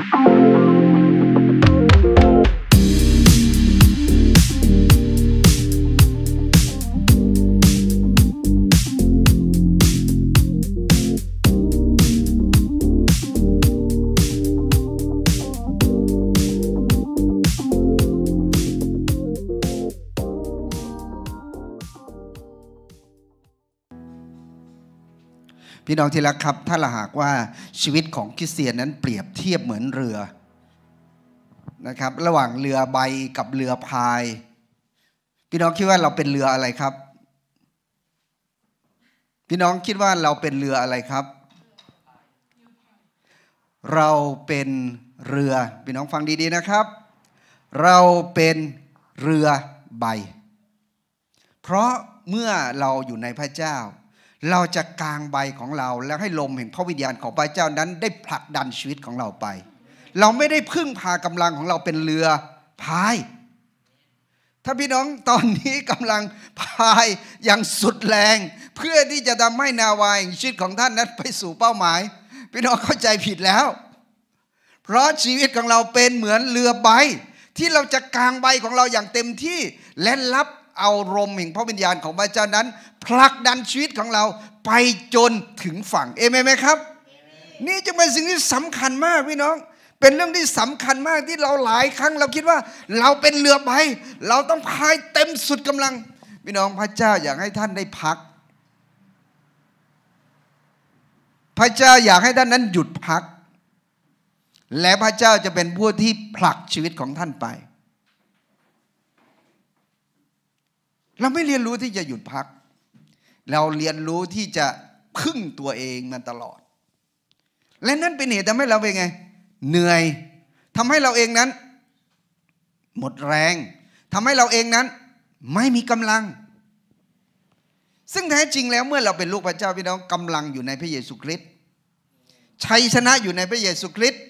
Thank you. พี่น้องที่รักครับถ้าหากว่าชีวิตของคริสเตียนนั้นเปรียบเทียบเหมือนเรือนะครับ ระหว่างเรือใบกับเรือพาย พี่น้องคิดว่าเราเป็นเรืออะไรครับ พี่น้องคิดว่าเราเป็นเรืออะไรครับ เราเป็นเรือพี่น้องฟังดีๆนะครับ เราเป็นเรือใบ เพราะเมื่อเราอยู่ในพระเจ้าเราจะกางใบของเราแล้วให้ลมเห็นพระวิญญาณของพระเจ้านั้น ได้ผลักดันชีวิตของเราไป เราไม่ได้พึ่งพากำลังของเราเป็นเรือพาย ถ้าพี่น้องตอนนี้กำลังพายอย่างสุดแรงเพื่อที่จะทำให้นาวายชีวิตของท่านนั้นไปสู่เป้าหมาย พี่น้องเข้าใจผิดแล้ว เพราะชีวิตของเราเป็นเหมือนเรือใบ ที่เราจะกางใบของเราอย่างเต็มที่และรับเอาลมแห่งพระวิญญาณของพระเจ้านั้นผลักดันชีวิตของเราไปจนถึงฝั่งเอเมนไหมครับ นี่จะเป็นสิ่งที่สำคัญมากพี่น้อง เป็นเรื่องที่สำคัญมากที่เราหลายครั้งเราคิดว่า เราเป็นเรือใบเราต้องพายเต็มสุดกำลังพี่น้องพระเจ้าอยากให้ท่านได้พัก พระเจ้าอยากให้ท่านนั้นหยุดพัก และพระเจ้าจะเป็นผู้ที่ผลักชีวิตของท่านไปเราไม่เรียนรู้ที่จะหยุดพัก เราเรียนรู้ที่จะพึ่งตัวเองมาตลอด และนั่นเป็นเหตุทำให้เราเป็นไง เหนื่อยทำให้เราเองนั้น หมดแรงทำให้เราเองนั้นไม่มีกำลัง ซึ่งแท้จริงแล้วเมื่อเราเป็นลูกพระเจ้าพี่น้องกำลังอยู่ในพระเยซูคริสต์ ชัยชนะอยู่ในพระเยซูคริสต์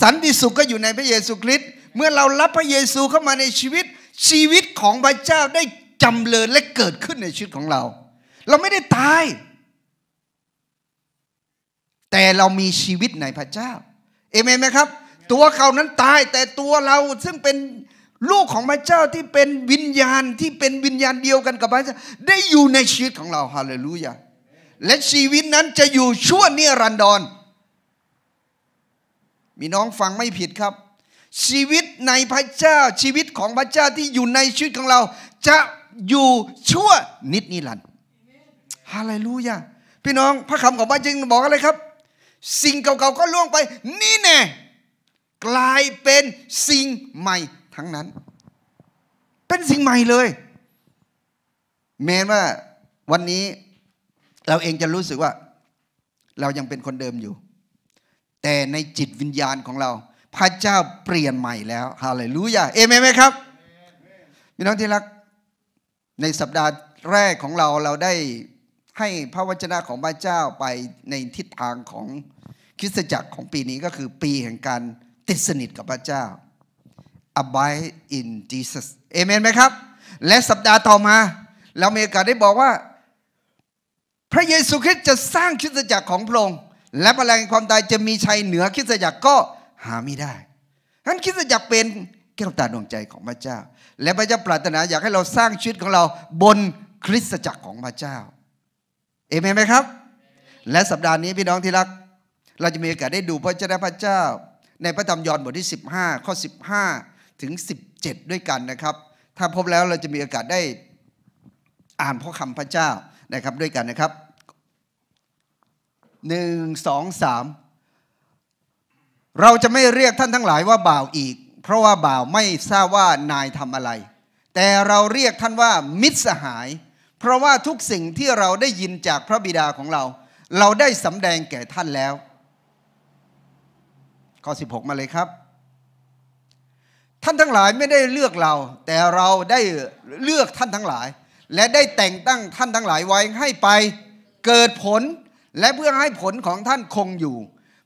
สันติสุขก็อยู่ในพระเยซูคริสต์ เมื่อเรารับพระเยซูเข้ามาในชีวิตชีวิตของพระเจ้าได้จำเลยและเกิดขึ้นในชีวิตของเรา เราไม่ได้ตาย แต่เรามีชีวิตในพระเจ้า เอเมนไหมครับ ตัวเขานั้นตายแต่ตัวเราซึ่งเป็นลูกของพระเจ้าที่เป็นวิญญาณที่เป็นวิญญาณเดียวกันกับพระเจ้าได้อยู่ในชีวิตของเราฮาเลลูยา และชีวิตนั้นจะอยู่ชั่วนิรันดรมีน้องฟังไม่ผิดครับ ชีวิตในพระเจ้า ชีวิตของพระเจ้าที่อยู่ในชีวิตของเราจะอยู่ชั่วนิดนิรันดร์ฮาเลลูยาพี่น้องพระคำของพระเจ้าบอกอะไรครับ สิ่งเก่าๆก็ล่วงไป นี่แน่กลายเป็นสิ่งใหม่ทั้งนั้น เป็นสิ่งใหม่เลย แม้ว่าวันนี้เราเองจะรู้สึกว่า เรายังเป็นคนเดิมอยู่ แต่ในจิตวิญญาณของเรา พระเจ้าเปลี่ยนใหม่แล้วฮาเลลูยาเอเมนไหมครับพี่น้องที่รักในสัปดาห์แรกของเราเราได้ให้พระวจนะของพระเจ้าไปในทิศทางของคริสตจักรของปีนี้ก็คือปีแห่งการติดสนิทกับพระเจ้า abide in Jesus เอเมนไหมครับ และสัปดาห์ต่อมาเราเมกาได้บอกว่า พระเยซูคริสต์จะสร้างคริสตจักรของพระองค์และพลังความตายจะมีชัยเหนือคริสตจักรก็หาไม่ได้ทั้นคริสตจักรเป็นแก้วตาดวงใจของพระเจ้า และพระเจ้าปรารถนาอยากให้เราสร้างชีวิตของเราบนคริสตจักรของพระเจ้าเอเมนไหมครับ และสัปดาห์นี้พี่น้องที่รัก เราจะมีโอกาสได้ดูพระเจ้าพระเจ้า ในพระธรรมยอห์นบทที่15ข้อ15ถึง17 ด้วยกันนะครับ ถ้าพบแล้วเราจะมีโอกาสได้อ่านพระคำพระเจ้านะครับด้วยกันนะครับหนึ่งสองสามเราจะไม่เรียกท่านทั้งหลายว่าบ่าวอีกเพราะว่าบ่าวไม่ทราบว่านายทำอะไร แต่เราเรียกท่านว่ามิตรสหาย เพราะว่าทุกสิ่งที่เราได้ยินจากพระบิดาของเรา เราได้สำแดงแก่ท่านแล้ว ข้อ 16 มาเลยครับ ท่านทั้งหลายไม่ได้เลือกเรา แต่เราได้เลือกท่านทั้งหลาย และได้แต่งตั้งท่านทั้งหลายไว้ให้ไป เกิดผลและเพื่อให้ผลของท่านคงอยู่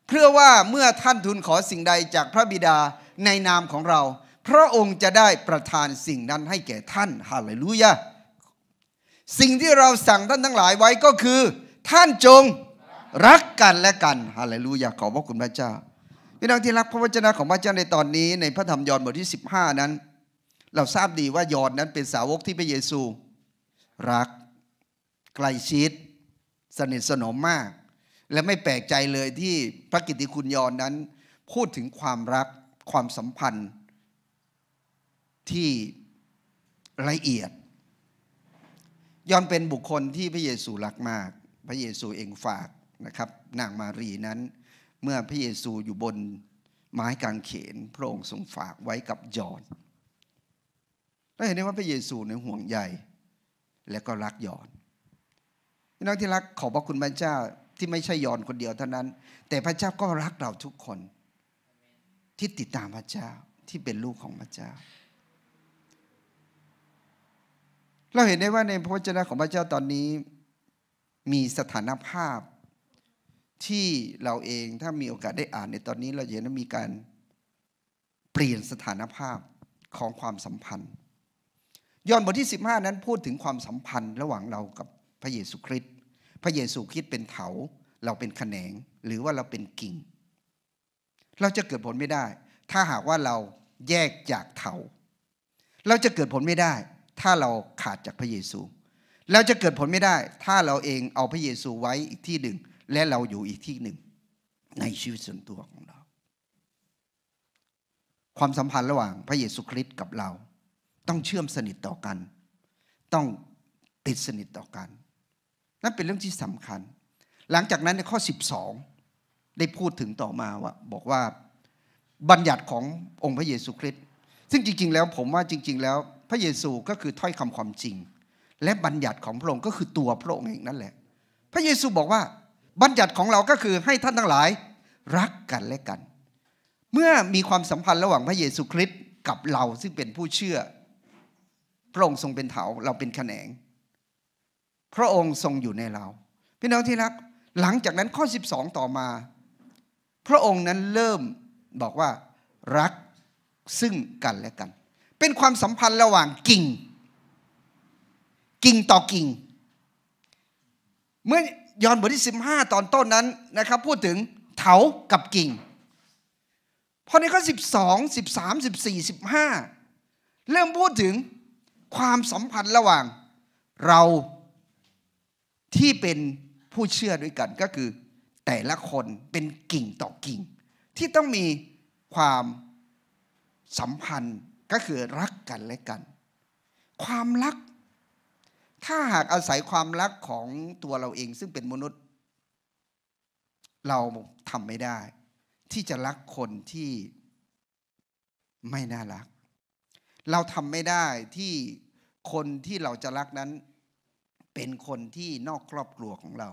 เพื่อว่าเมื่อท่านทูลขอสิ่งใดจากพระบิดาในนามของเราพระองค์จะได้ประทานสิ่งนั้นให้แก่ท่านฮาเลลูยา สิ่งที่เราสั่งท่านทั้งหลายไว้ก็คือ ท่านจงรักกันและกันฮาเลลูยาขอบพระคุณพระเจ้าพี่น้องที่รักพระวจนะของพระเจ้าในตอนนี้ในพระธรรมยอห์นบทที่ 15 นั้น เราทราบดีว่ายอห์นนั้นเป็นสาวกที่พระเยซู รักใกล้ชิดสนิทสนมมาก และไม่แปลกใจเลยที่พระกิติคุณยอห์นนั้น พูดถึงความรักความสัมพันธ์ที่ละเอียดยอนเป็นบุคคลที่พระเยซูรักมาก พระเยซูเองฝากนะครับ นางมารีนั้น เมื่อพระเยซูอยู่บนไม้กางเขนพระองค์ทรงฝากไว้กับยอนเราเห็นได้ว่าพระเยซูในห่วงใยและก็รักยอนพี่น้องที่รักขอบพระคุณพระเจ้าที่ไม่ใช่ยอนคนเดียวเท่านั้น แต่พระเจ้าก็รักเราทุกคนที่ติดตามพระเจ้าที่เป็นลูกของพระเจ้า เราเห็นได้ว่าในพระวจนะของพระเจ้าตอนนี้มีสถานภาพที่เราเองถ้ามีโอกาสได้อ่านในตอนนี้เราเห็นว่ามีการเปลี่ยนสถานภาพของความสัมพันธ์ย้อนบทที่ 15 นั้นพูดถึงความสัมพันธ์ระหว่างเรากับพระเยซูคริสต์พระเยซูคริสต์เป็นเถาเราเป็นแขนงหรือว่าเราเป็นกิ่งเราจะเกิดผลไม่ได้ ถ้าหากว่าเราแยกจากเถาเราจะเกิดผลไม่ได้ ถ้าเราขาดจากพระเยซู เราจะเกิดผลไม่ได้ ถ้าเราเองเอาพระเยซูไว้อีกที่หนึ่งและเราอยู่อีกที่หนึ่งในชีวิตส่วนตัวของเรา ความสัมพันธ์ระหว่างพระเยซูคริสต์กับเรา ต้องเชื่อมสนิทต่อกัน ต้องติดสนิทต่อกันนั่นเป็นเรื่องที่สำคัญ หลังจากนั้นในข้อ12ได้พูดถึงต่อมาว่าบอกว่าบัญญัติขององค์พระเยซูคริสต์ซึ่งจริงๆ แล้ว ผมว่าจริง ๆ แล้ว พระเยซูก็คือถ้อยคำความจริง และบัญญัติของพระองค์ก็คือตัวพระองค์เองนั่นแหละ พระเยซูบอกว่าบัญญัติของเราก็คือให้ท่านทั้งหลาย รักกันและกัน เมื่อมีความสัมพันธ์ระหว่างพระเยซูคริสต์กับเราซึ่งเป็นผู้เชื่อ พระองค์ทรงเป็นเถาเราเป็นแขนง พระองค์ทรงอยู่ในเราพี่น้องที่รัก หลังจากนั้นข้อ12ต่อมาพระองค์นั้นเริ่มบอกว่า รักซึ่งกันและกัน เป็นความสัมพันธ์ระหว่างกิ่ง กิ่งต่อกิ่ง เมื่อ ยอนบทที่ 15 ตอนต้นนั้นนะครับ พูดถึงเถากับกิ่ง พอในข้อ12 13 14 15 เริ่มพูดถึงความสัมพันธ์ระหว่าง เราที่เป็นผู้เชื่อด้วยกันก็คือแต่ละคนเป็นกิ่งต่อกิ่ง ที่ต้องมีความสัมพันธ์ก็คือรักกันและกัน ความรัก ถ้าหากอาศัยความรักของตัวเราเอง ซึ่งเป็นมนุษย์ เราทำไม่ได้ ที่จะรักคนที่ไม่น่ารัก เราทำไม่ได้ที่คนที่เราจะรักนั้น เป็นคนที่นอกครอบครัวของเรา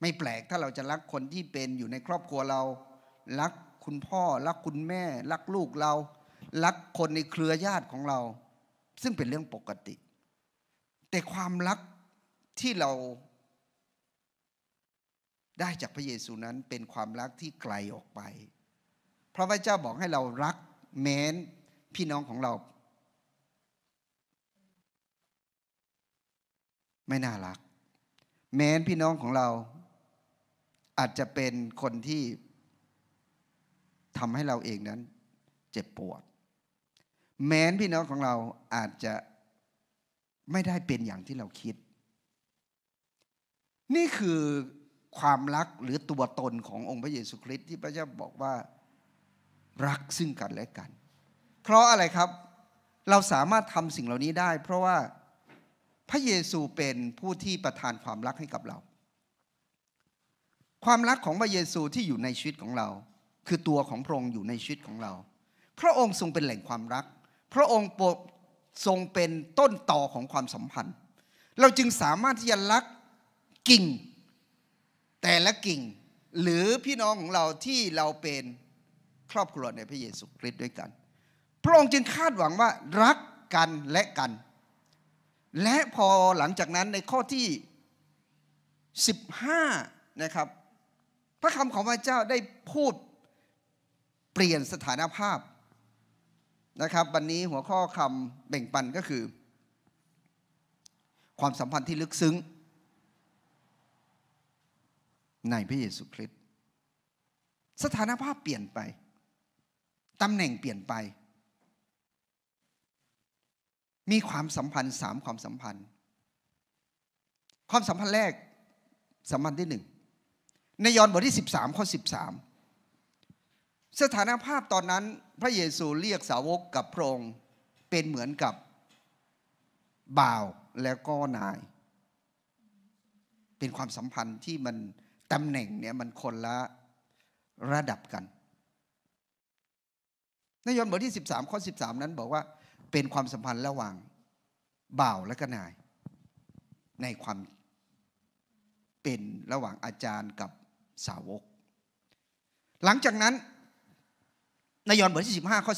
ไม่แปลกถ้าเราจะรักคนที่เป็นอยู่ในครอบครัวเรารักคุณพ่อรักคุณแม่รักลูกเรารักคนในเครือญาติของเรา ซึ่งเป็นเรื่องปกติ แต่ความรักที่เราได้จากพระเยซูนั้น เป็นความรักที่ไกลออกไปเพราะพระเจ้าบอกให้เรารักแม้นพี่น้องของเรา ไม่น่ารัก แม้นพี่น้องของเราอาจจะเป็นคนที่ทำให้เราเองนั้น เจ็บปวด แม้นพี่น้องของเราอาจจะไม่ได้เป็นอย่างที่เราคิด นี่คือความรักหรือตัวตนขององค์พระเยซูคริสต์ที่พระเจ้าบอกว่ารักซึ่งกันและกัน เพราะอะไรครับเราสามารถทำสิ่งเหล่านี้ได้ เพราะว่าพระเยซูเป็นผู้ที่ประทานความรักให้กับเราความรักของพระเยซูที่อยู่ในชีวิตของเรา คือตัวของพระองค์อยู่ในชีวิตของเรา พระองค์ทรงเป็นแหล่งความรัก พระองค์ทรงเป็นต้นต่อของความสัมพันธ์ เราจึงสามารถที่จะรักกิ่ง แต่ละกิ่ง หรือพี่น้องของเราที่เราเป็นครอบครัวในพระเยซูคริสต์ด้วยกัน พระองค์จึงคาดหวังว่ารักกันและกัน และพอหลังจากนั้นในข้อที่15นะครับระคำของพระเจ้าได้พูดเปลี่ยนสถานภาพนะครับ วันนี้หัวข้อคำแบ่งปันก็คือ ความสัมพันธ์ที่ลึกซึ้งในพระเยซูคริสต์สถานภาพเปลี่ยนไปตำแหน่งเปลี่ยนไป มีความสัมพันธ์สามความสัมพันธ์ ความสัมพันธ์แรก สัมพันธ์ที่หนึ่งในยอห์นบทที่ 13ข้อ13 สถานภาพตอนนั้น พระเยซูเรียกสาวกกับพระองค์เป็นเหมือนกับบ่าวแล้วก็นาย เป็นความสัมพันธ์ที่มันตำแหน่งเนี่ยมันคนละระดับกันในยอห์นบทที่ 13ข้อ13 นั้นบอกว่าเป็นความสัมพันธ์ระหว่างบ่าวและก็นาย ในความเป็นระหว่างอาจารย์กับสาวก หลังจากนั้นในยอห์นบทที่ 15ข้อ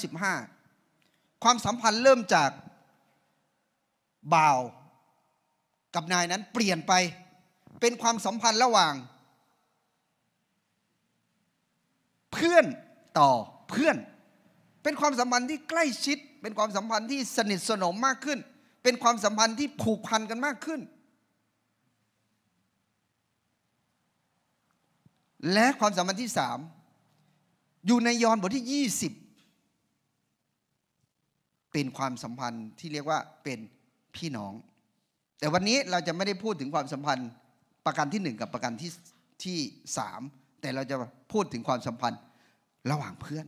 15 ความสัมพันธ์เริ่มจาก บ่าว กับนายนั้นเปลี่ยนไปเป็นความสัมพันธ์ระหว่าง เพื่อนต่อเพื่อน เป็นความสัมพันธ์ที่ใกล้ชิด เป็นความสัมพันธ์ที่สนิทสนมมากขึ้น เป็นความสัมพันธ์ที่ผูกพันกันมากขึ้นและความสัมพันธ์ที่สามอยู่ในยอห์นบทที่ 20 เป็นความสัมพันธ์ที่เรียกว่าเป็นพี่น้อง แต่วันนี้เราจะไม่ได้พูดถึงความสัมพันธ์ประการที่ 1 กับประการที่ที่สแต่เราจะพูดถึงความสัมพันธ์ระหว่างเพื่อน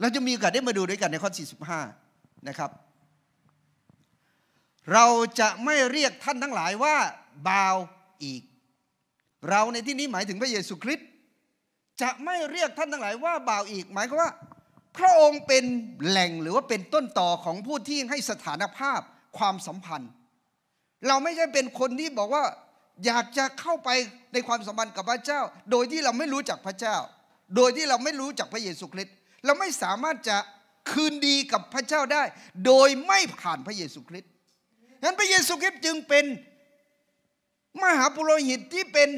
เราจะมีโอกาสได้มาดูด้วยกันในข้อ45นะครับเราจะไม่เรียกท่านทั้งหลายว่าบาวอีกเราในที่นี้หมายถึงพระเยซูคริสต์จะไม่เรียกท่านทั้งหลายว่าบ่าวอีกหมายความว่า พระองค์เป็นแหล่งหรือว่าเป็นต้นต่อของผู้ที่ให้สถานภาพ ความสัมพันธ์ เราไม่ใช่เป็นคนที่บอกว่าอยากจะเข้าไปในความสัมพันธ์กับพระเจ้า โดยที่เราไม่รู้จักพระเจ้า โดยที่เราไม่รู้จักพระเยซูคริสต์เราไม่สามารถจะคืนดีกับพระเจ้าได้ โดยไม่ผ่านพระเยซูคริสต์นั้นพระเยซูคริสต์จึงเป็นมหาปุโรหิตที่เป็น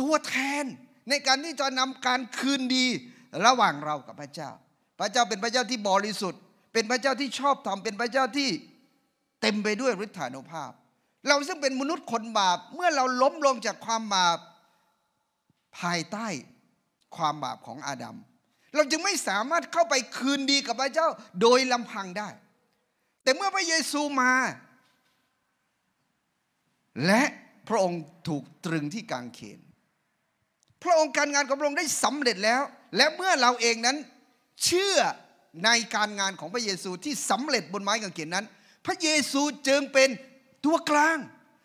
ตัวแทนในการที่จะนำการคืนดีระหว่างเรากับพระเจ้า พระเจ้าเป็นพระเจ้าที่บริสุทธิ์ เป็นพระเจ้าที่ชอบธรรม เป็นพระเจ้าที่เต็มไปด้วยฤทธานุภาพ เราซึ่งเป็นมนุษย์คนบาป เมื่อเราล้มลงจากความบาปภายใต้ความบาปของอาดัม เราจึงไม่สามารถเข้าไปคืนดีกับพระเจ้าโดยลำพังได้ แต่เมื่อพระเยซูมาและพระองค์ถูกตรึงที่กางเขน พระองค์การงานของพระองค์ได้สำเร็จแล้ว และเมื่อเราเองนั้นเชื่อในการงานของพระเยซูที่สำเร็จบนไม้กางเขนนั้น พระเยซูจึงเป็นตัวกลาง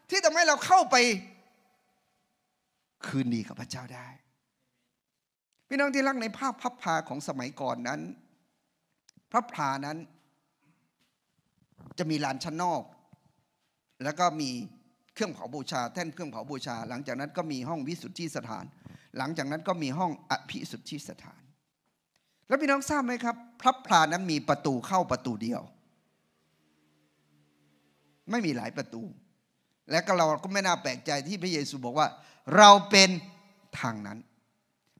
ที่ทำให้เราเข้าไป คืนดีกับพระเจ้าได้ พี่น้องที่รักในภาพพับพาของสมัยก่อนนั้น พระพานั้นจะมีลานชั้นนอก แล้วก็มีเครื่องเผาบูชาแท่นเครื่องเผาบูชา หลังจากนั้นก็มีห้องวิสุทธิสถาน หลังจากนั้นก็มีห้องอภิสุทธิสถาน แล้วพี่น้องทราบไหมครับพระพรานั้นมีประตูเข้าประตูเดียว ไม่มีหลายประตู และก็เราก็ไม่น่าแปลกใจที่พระเยซูบอกว่า เราเป็นทางนั้น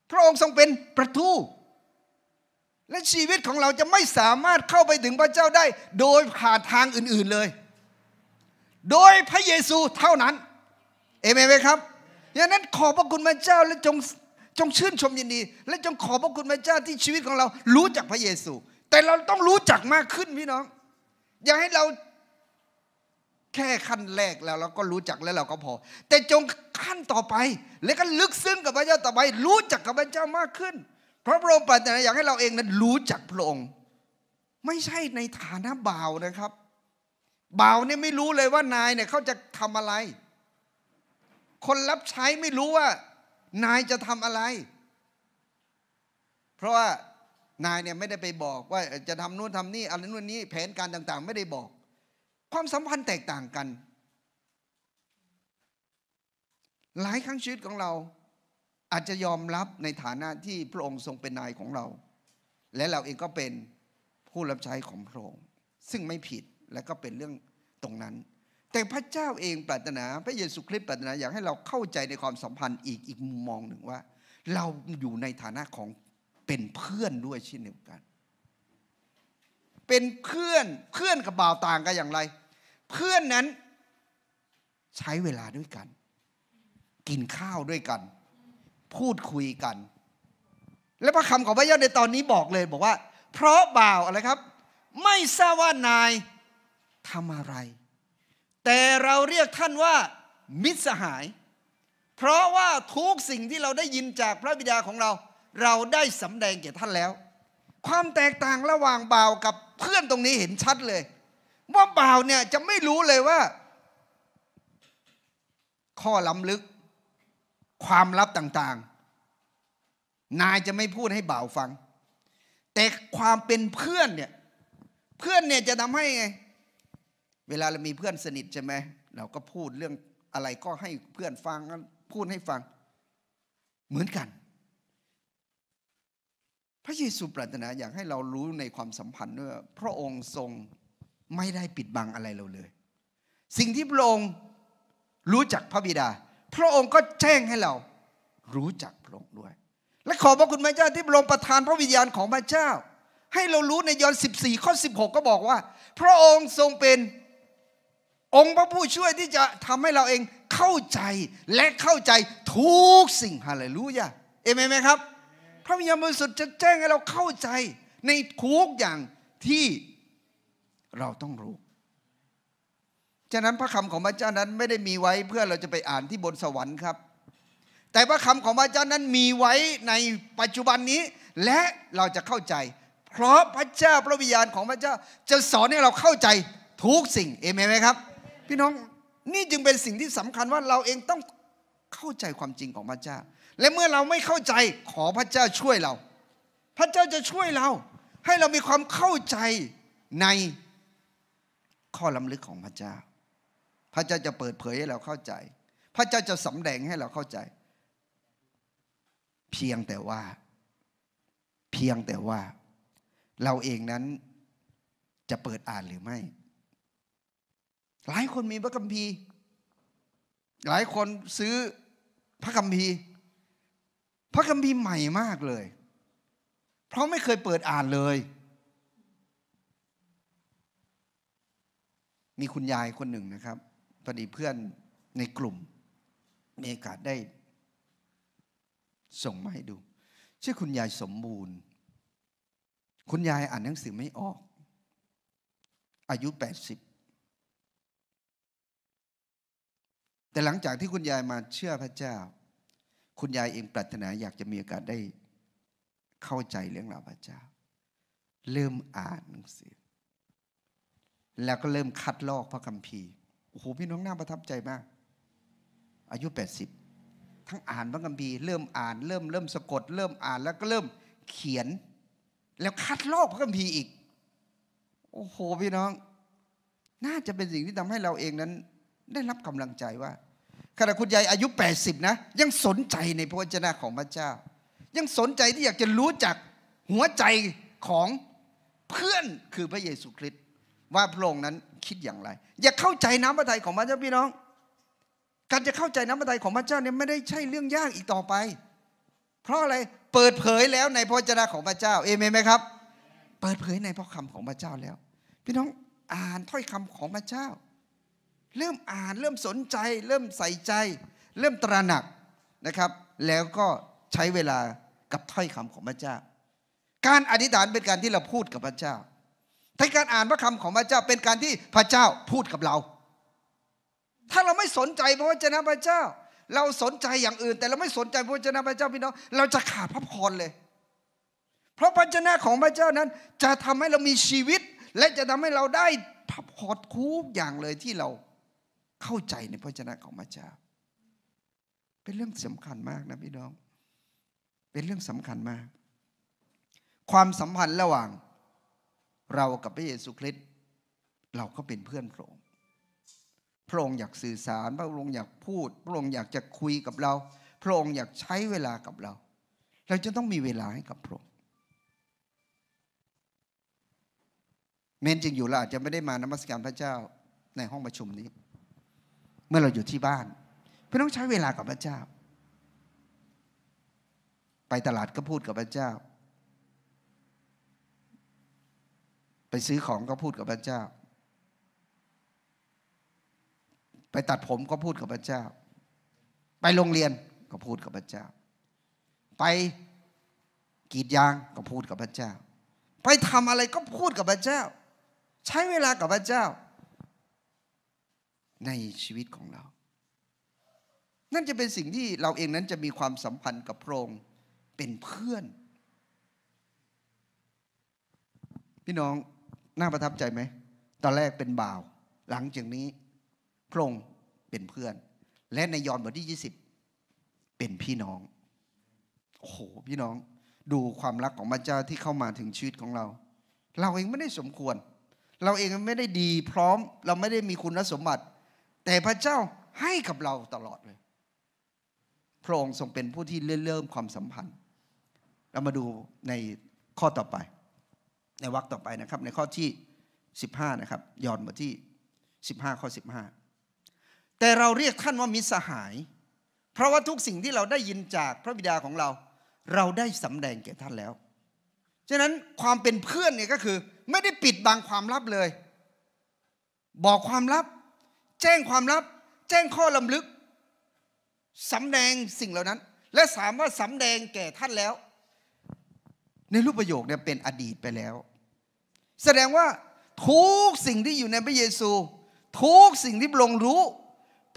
พระองค์ทรงเป็นประตู และชีวิตของเราจะไม่สามารถเข้าไปถึงพระเจ้าได้ โดยผ่านทางอื่นๆเลยโดยพระเยซูเท่านั้นเอเมนไหมครับดังนั้นขอบพระคุณพระเจ้าและจงจงชื่นชมยินดี และจงขอบพระคุณพระเจ้าที่ชีวิตของเรา รู้จักพระเยซู แต่เราต้องรู้จักมากขึ้นพี่น้องอย่าให้เราแค่ขั้นแรกแล้ว เราก็รู้จักแล้วเราก็พอ แต่จงขั้นต่อไปและก็ลึกซึ้งกับพระเจ้าต่อไป รู้จักกับพระเจ้ามากขึ้น เพราะพระองค์ปรารถนาอยากให้เราเองนั้นรู้จักพระองค์ไม่ใช่ในฐานะบ่าวนะครับบ่าวเนี่ยไม่รู้เลยว่านายเนี่ยเขาจะทำอะไร คนรับใช้ไม่รู้ว่า นายจะทำอะไร เพราะว่านายเนี่ยไม่ได้ไปบอกว่าจะทำนู่นทำนี่อะไรนู่นนี่แผนการต่าง ๆ ไม่ได้บอก ความสัมพันธ์แตกต่างกัน หลายครั้งชีวิตของเรา อาจจะยอมรับในฐานะที่พระองค์ทรงเป็นนายของเรา และเราเองก็เป็นผู้รับใช้ของพระองค์ ซึ่งไม่ผิดและก็เป็นเรื่องตรงนั้น แต่พระเจ้าเองปรารถนา พระเยซูคริสต์ปรารถนา อยากให้เราเข้าใจในความสัมพันธ์อีกอีกมุมมองหนึ่งว่า เราอยู่ในฐานะของเป็นเพื่อนด้วยเช่นเดียวกัน เป็นเพื่อนเพื่อนกับบ่าวต่างกันอย่างไร เพื่อนนั้นใช้เวลาด้วยกัน กินข้าวด้วยกัน พูดคุยกัน และพระคำของพระเจ้าในตอนนี้บอกเลยบอกว่า เพราะบ่าวอะไรครับ ไม่ทราบว่านายทำอะไร แต่เราเรียกท่านว่า มิตรสหาย เพราะว่าทุกสิ่งที่เราได้ยินจากพระบิดาของเรา เราได้สำแดงแก่ท่านแล้ว ความแตกต่างระหว่างบ่าวกับเพื่อนตรงนี้เห็นชัดเลย ว่าบ่าวเนี่ยจะไม่รู้เลยว่าข้อล้ำลึก ความลับต่างๆ นายจะไม่พูดให้บ่าวฟัง แต่ความเป็นเพื่อนเนี่ย เพื่อนเนี่ยจะทำให้ไงเวลาเรามีเพื่อนสนิทใช่ไหมเราก็พูดเรื่องอะไรก็ให้เพื่อนฟังพูดให้ฟังเหมือนกัน พระเยซูปรารถนาอยากให้เรารู้ในความสัมพันธ์ว่าพระองค์ทรงไม่ได้ปิดบังอะไรเราเลย สิ่งที่พระองค์รู้จักพระบิดา พระองค์ก็แจ้งให้เรารู้จักพระองค์ด้วยและขอบพระคุณพระเจ้าที่พระองค์ประทานพระวิญญาณของพระเจ้า ให้เรารู้ในยอห์น 14 ข้อ 16 ก็บอกว่า พระองค์ทรงเป็นองค์พระผู้ช่วยที่จะทำให้เราเองเข้าใจและเข้าใจทุกสิ่งฮาเลลูยาเอเมนไหมครับ พระวิญญาณบริสุทธิ์จะแจ้งให้เราเข้าใจในทุกอย่างที่เราต้องรู้ ฉะนั้นพระคำของพระเจ้านั้นไม่ได้มีไว้ เพื่อเราจะไปอ่านที่บนสวรรค์ครับ แต่พระคำของพระเจ้านั้นมีไว้ในปัจจุบันนี้และเราจะเข้าใจ เพราะพระเจ้าพระวิญญาณของพระเจ้าจะสอนให้เราเข้าใจทุกสิ่ง เอเมนไหมครับพี่น้องนี่จึงเป็นสิ่งที่สำคัญว่าเราเองต้องเข้าใจความจริงของพระเจ้า และเมื่อเราไม่เข้าใจขอพระเจ้าช่วยเรา พระเจ้าจะช่วยเรา ให้เรามีความเข้าใจในข้อล้ำลึกของพระเจ้า พระเจ้าจะเปิดเผยให้เราเข้าใจ พระเจ้าจะสำแดงให้เราเข้าใจ เพียงแต่ว่าเพียงแต่ว่าเราเองนั้นจะเปิดอ่านหรือไม่หลายคนมีพระคัมภีร์ หลายคนซื้อพระคัมภีร์ พระคัมภีร์ใหม่มากเลย เพราะไม่เคยเปิดอ่านเลย มีคุณยายคนหนึ่งนะครับพอดีเพื่อนในกลุ่มมีโอกาสได้ส่งมาให้ดู ชื่อคุณยายสมบูรณ์ คุณยายอ่านหนังสือไม่ออก อายุ 80แต่หลังจากที่คุณยายมาเชื่อพระเจ้า คุณยายเองปรารถนาอยากจะมีโอกาสได้เข้าใจเรื่องราวพระเจ้า เริ่มอ่านหนังสือแล้วก็เริ่มคัดลอกพระคัมภีร์ โอ้โหพี่น้องน่าประทับใจมาก อายุ 80 ทั้งอ่านพระคัมภีร์ เริ่มอ่าน เริ่มเริ่มสะกด เริ่มอ่านแล้วก็เริ่มเขียน แล้วคัดลอกพระคัมภีร์อีก โอ้โหพี่น้อง น่าจะเป็นสิ่งที่ทำให้เราเองนั้นได้รับกำลังใจว่าขณะคุณยายอายุ80นะยังสนใจในพระวจนะของพระเจ้า ยังสนใจที่อยากจะรู้จักหัวใจของเพื่อนคือพระเยซูคริสต์ว่าพระองค์นั้นคิดอย่างไร อยากเข้าใจน้ำพระทัยของพระเจ้าพี่น้องการจะเข้าใจน้ำพระทัยของพระเจ้าเนี่ยไม่ได้ใช่เรื่องยากอีกต่อไป เพราะอะไรเปิดเผยแล้วในพระวจนะของพระเจ้าเอเมนไหมครับ เปิดเผยในพระคำของพระเจ้าแล้ว พี่น้องอ่านถ้อยคำของพระเจ้าเริ่มอ่านเริ่มสนใจ เริ่มใส่ใจ เริ่มตระหนักนะครับ แล้วก็ใช้เวลากับถ้อยคำของพระเจ้า การอธิษฐานเป็นการที่เราพูดกับพระเจ้าแต่การอ่านพระคำของพระเจ้าเป็นการที่พระเจ้าพูดกับเรา ถ้าเราไม่สนใจพระวจนะพระเจ้าเราสนใจอย่างอื่น แต่เราไม่สนใจพระวจนะพระเจ้าพี่น้องเราจะขาดพระพรเลย เพราะพระวจนะของพระเจ้านั้นจะทำให้เรามีชีวิต และจะทำให้เราได้พระพรคุกอย่างเลยที่เราเข้าใจในพระจนาของพระเจ้า เป็นเรื่องสำคัญมากนะพี่น้อง เป็นเรื่องสำคัญมาก ความสัมพันธ์ระหว่างเรากับพระเยซูคริสต์เราก็เป็นเพื่อนพระองค์ พระองค์อยากสื่อสารพระองค์อยากพูดพระองค์อยากจะคุยกับเราพระองค์อยากใช้เวลากับเรา เราจะต้องมีเวลาให้กับพระองค์แม้จริงอยู่เราอาจจะไม่ได้มานมัสการพระเจ้าในห้องประชุมนี้เมื่อเราอยู่ที่บ้านพี่ต้องใช้เวลากับพระเจ้า ไปตลาดก็พูดกับพระเจ้า ไปซื้อของก็พูดกับพระเจ้า ไปตัดผมก็พูดกับพระเจ้า ไปโรงเรียนก็พูดกับพระเจ้า ไปกีดยางก็พูดกับพระเจ้า ไปทำอะไรก็พูดกับพระเจ้า ใช้เวลากับพระเจ้าในชีวิตของเรา นั่นจะเป็นสิ่งที่เราเองนั้นจะมีความสัมพันธ์กับพระองค์เป็นเพื่อน พี่น้องน่าประทับใจไหมตอนแรกเป็นบ่าว หลังจากนี้พระองค์เป็นเพื่อน และในยอห์นบทที่20เป็นพี่น้อง โอ้โห พี่น้องดูความรักของพระเจ้าที่เข้ามาถึงชีวิตของเรา เราเองไม่ได้สมควร เราเองไม่ได้ดีพร้อม เราไม่ได้มีคุณสมบัติแต่พระเจ้าให้กับเราตลอดเลยพระองค์ทรงเป็นผู้ที่เริ่มความสัมพันธ์ เรามาดูในข้อต่อไป ในวรรคต่อไปนะครับ ในข้อที่ 15 นะครับย้อนมาที่ 15 ข้อ 15 แต่เราเรียกท่านว่ามิสหาย เพราะว่าทุกสิ่งที่เราได้ยินจากพระบิดาของเรา เราได้สำแดงแก่ท่านแล้วฉะนั้นความเป็นเพื่อนเนี่ยก็คือไม่ได้ปิดบังความลับเลย บอกความลับแจ้งความลับแจ้งข้อลำลึกสำแดงสิ่งเหล่านั้น และสามารถสำแดงแก่ท่านแล้ว ในรูปประโยคเนี่ยเป็นอดีตไปแล้ว แสดงว่าทุกสิ่งที่อยู่ในพระเยซูทุกสิ่งที่พรองรู้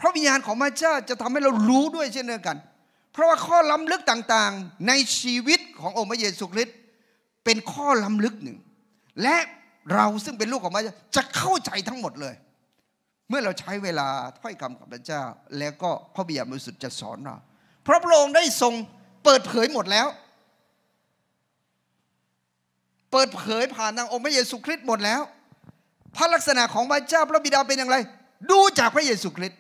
พระวิญญาณของพระเจ้าจะทำให้เรารู้ด้วยเช่นเดียวกัน เพราะว่าข้อล้ำลึกต่างๆ ในชีวิตขององค์พระเยซูคริสต์เป็นข้อล้ำลึกหนึ่ง และเราซึ่งเป็นลูกของพระเจ้าจะเข้าใจทั้งหมดเลยเมื่อเราใช้เวลาถ้อยคำของพระเจ้า แล้วก็พระบิดาบริสุทธิ์จะสอนเราพระพระองค์ได้ทรงเปิดเผยหมดแล้ว เปิดเผยผ่านทางองค์พระเยซูคริสต์หมดแล้ว พระลักษณะของพระเจ้าพระบิดาเป็นอย่างไร ดูจากพระเยซูคริสต์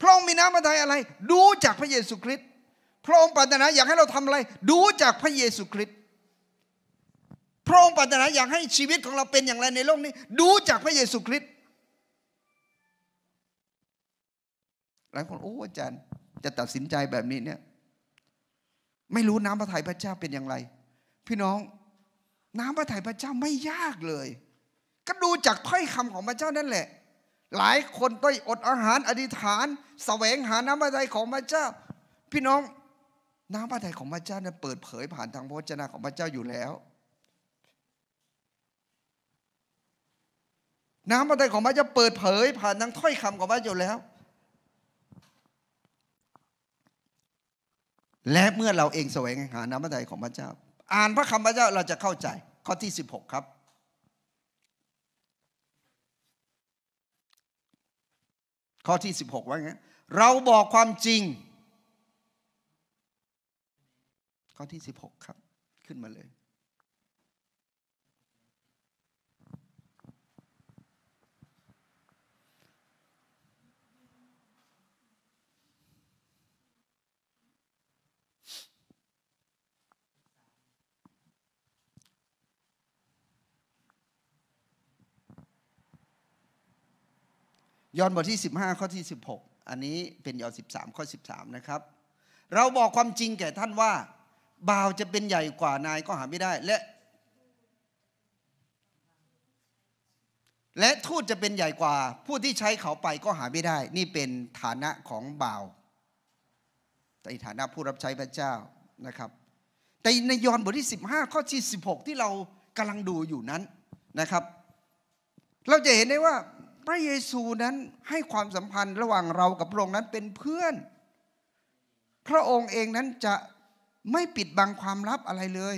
พระองค์มีน้ำันไทยอะไร ดูจากพระเยซูคริสต์พระองค์ปรารถนาอยากให้เราทำอะไร ดูจากพระเยซูคริสต์พระองค์ปรารถนาอยากให้ชีวิตของเราเป็นอย่างไรในโลกนี้ ดูจากพระเยซูคริสต์หลายคนโอ้อาจารย์จะตัดสินใจแบบนี้เนี่ยไม่รู้น้ำพระทัยพระเจ้าเป็นอย่างไร พี่น้องน้ำพระทัยพระเจ้าไม่ยากเลย ก็ดูจากถ้อยคำของพระเจ้านั่นแหละ หลายคนต้องอดอาหารอธิษฐานสแสวงหาน้ำพระทัยของพระเจ้า พี่น้อง น้ำพระทัยของพระเจ้านั้นเปิดเผยผ่านทางพระเจนะของพระเจ้าอยู่แล้ว น้ำพระทัยของพระเจ้าเปิดเผย ผ่านทางถ้อยคำของพระเจ้าแล้วและเมื่อเราเองแสวงหาน้ำพระทัยของพระเจ้า อ่านพระคำพระเจ้าเราจะเข้าใจ ข้อที่ 16 ครับ ข้อที่ 16 ว่าไงเราบอกความจริง ข้อที่ 16 ครับ ขึ้นมาเลยยอห์นบทที่15ข้อที่16 อันนี้เป็นยอห์น13ข้อ13 นะครับ เราบอกความจริงแก่ท่านว่าบ่าวจะเป็นใหญ่กว่านายก็หาไม่ได้และ และทูตจะเป็นใหญ่กว่าผู้ที่ใช้เขาไปก็หาไม่ได้ นี่เป็นฐานะของบ่าวในฐานะผู้รับใช้พระเจ้านะครับ แต่ในยอห์นบทที่ 15ข้อที่16ที่เรากำลังดูอยู่นั้นนะครับ เราจะเห็นได้ว่าพระเยซูนั้นให้ความสัมพันธ์ระหว่างเรากับพระองค์นั้นเป็นเพื่อน พระองค์เองนั้นจะไม่ปิดบังความลับอะไรเลย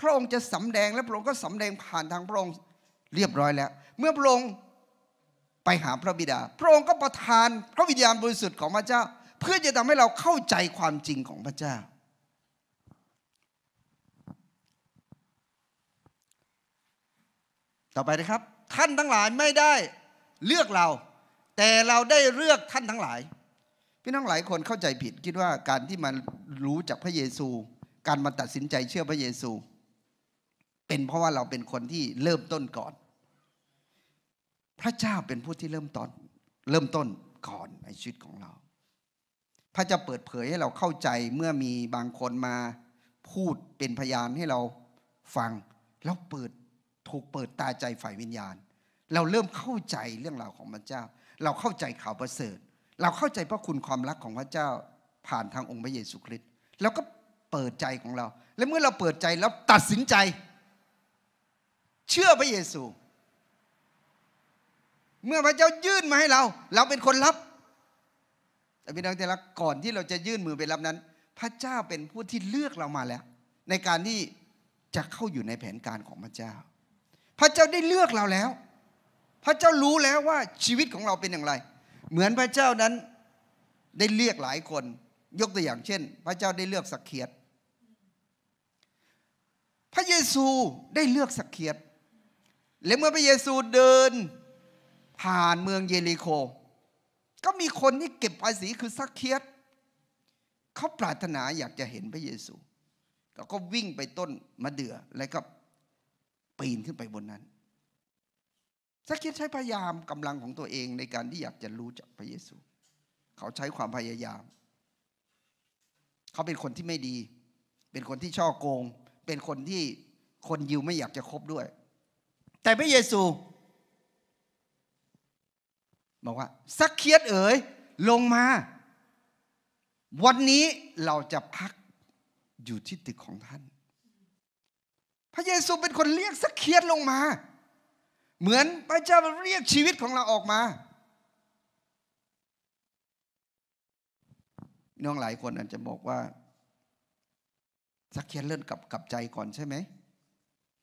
พระองค์จะสำแดงและพระองค์ก็สำแดงผ่านทางพระองค์เรียบร้อยแล้ว เมื่อพระองค์ไปหาพระบิดา พระองค์ก็ประทานพระวิญญาณบริสุทธิ์ของพระเจ้า เพื่อจะทำให้เราเข้าใจความจริงของพระเจ้า ต่อไปนะครับท่านทั้งหลายไม่ได้เลือกเราแต่เราได้เลือกท่านทั้งหลาย พี่น้องหลายคนเข้าใจผิดคิดว่าการที่มารู้จากพระเยซู การมาตัดสินใจเชื่อพระเยซู เป็นเพราะว่าเราเป็นคนที่เริ่มต้นก่อน พระเจ้าเป็นผู้ที่เริ่มต้นเริ่มต้นก่อนในชีวิตของเรา พระจะเปิดเผยให้เราเข้าใจเมื่อมีบางคนมา พูดเป็นพยานให้เราฟังแล้วเปิดถูกเปิดตาใจฝ่ายวิญญาณเราเริ่มเข้าใจเรื่องราวของพระเจ้า เราเข้าใจข่าวประเสริฐ เราเข้าใจพระคุณความรักของพระเจ้าผ่านทางองค์พระเยซูคริสต์ แล้วก็เปิดใจของเรา และเมื่อเราเปิดใจแล้วตัดสินใจ เชื่อพระเยซู เมื่อพระเจ้ายื่นมาให้เรา เราเป็นคนรับ แต่พี่น้องแต่รักก่อนที่เราจะยื่นมือไปรับนั้น พระเจ้าเป็นผู้ที่เลือกเรามาแล้ว ในการที่จะเข้าอยู่ในแผนการของพระเจ้า พระเจ้าได้เลือกเราแล้วพระเจ้ารู้แล้วว่าชีวิตของเราเป็นอย่างไร เหมือนพระเจ้านั้นได้เรียกหลายคน ยกตัวอย่างเช่น พระเจ้าได้เลือกสักเขียดพระเยซูได้เลือกสักเขียดและเมื่อพระเยซูเดิน ผ่านเมืองเยริโค ก็มีคนที่เก็บภาษีคือสักเคียดเขาปรารถนาอยากจะเห็นพระเยซูแล้วก็วิ่งไปต้นมะเดื่อแล้วก็ปีนขึ้นไปบนนั้นซาเคยดใช้พยายามกำลังของตัวเองในการที่อยากจะรู้จักพระเยซู เขาใช้ความพยายาม เขาเป็นคนที่ไม่ดี เป็นคนที่ช่อโกง เป็นคนที่คนยิวไม่อยากจะคบด้วย แต่พระเยซู บอกว่าสักเคียดเอ๋ยลงมา วันนี้เราจะพักอยู่ที่ตึกของท่าน พระเยซูเป็นคนเรียกสักเคียดลงมาเหมือนพระเจ้าเรียกชีวิตของเราออกมา น้องหลายคนอาจจะบอกว่า สักเคียนเลื่อนกับกับใจก่อนใช่ไหม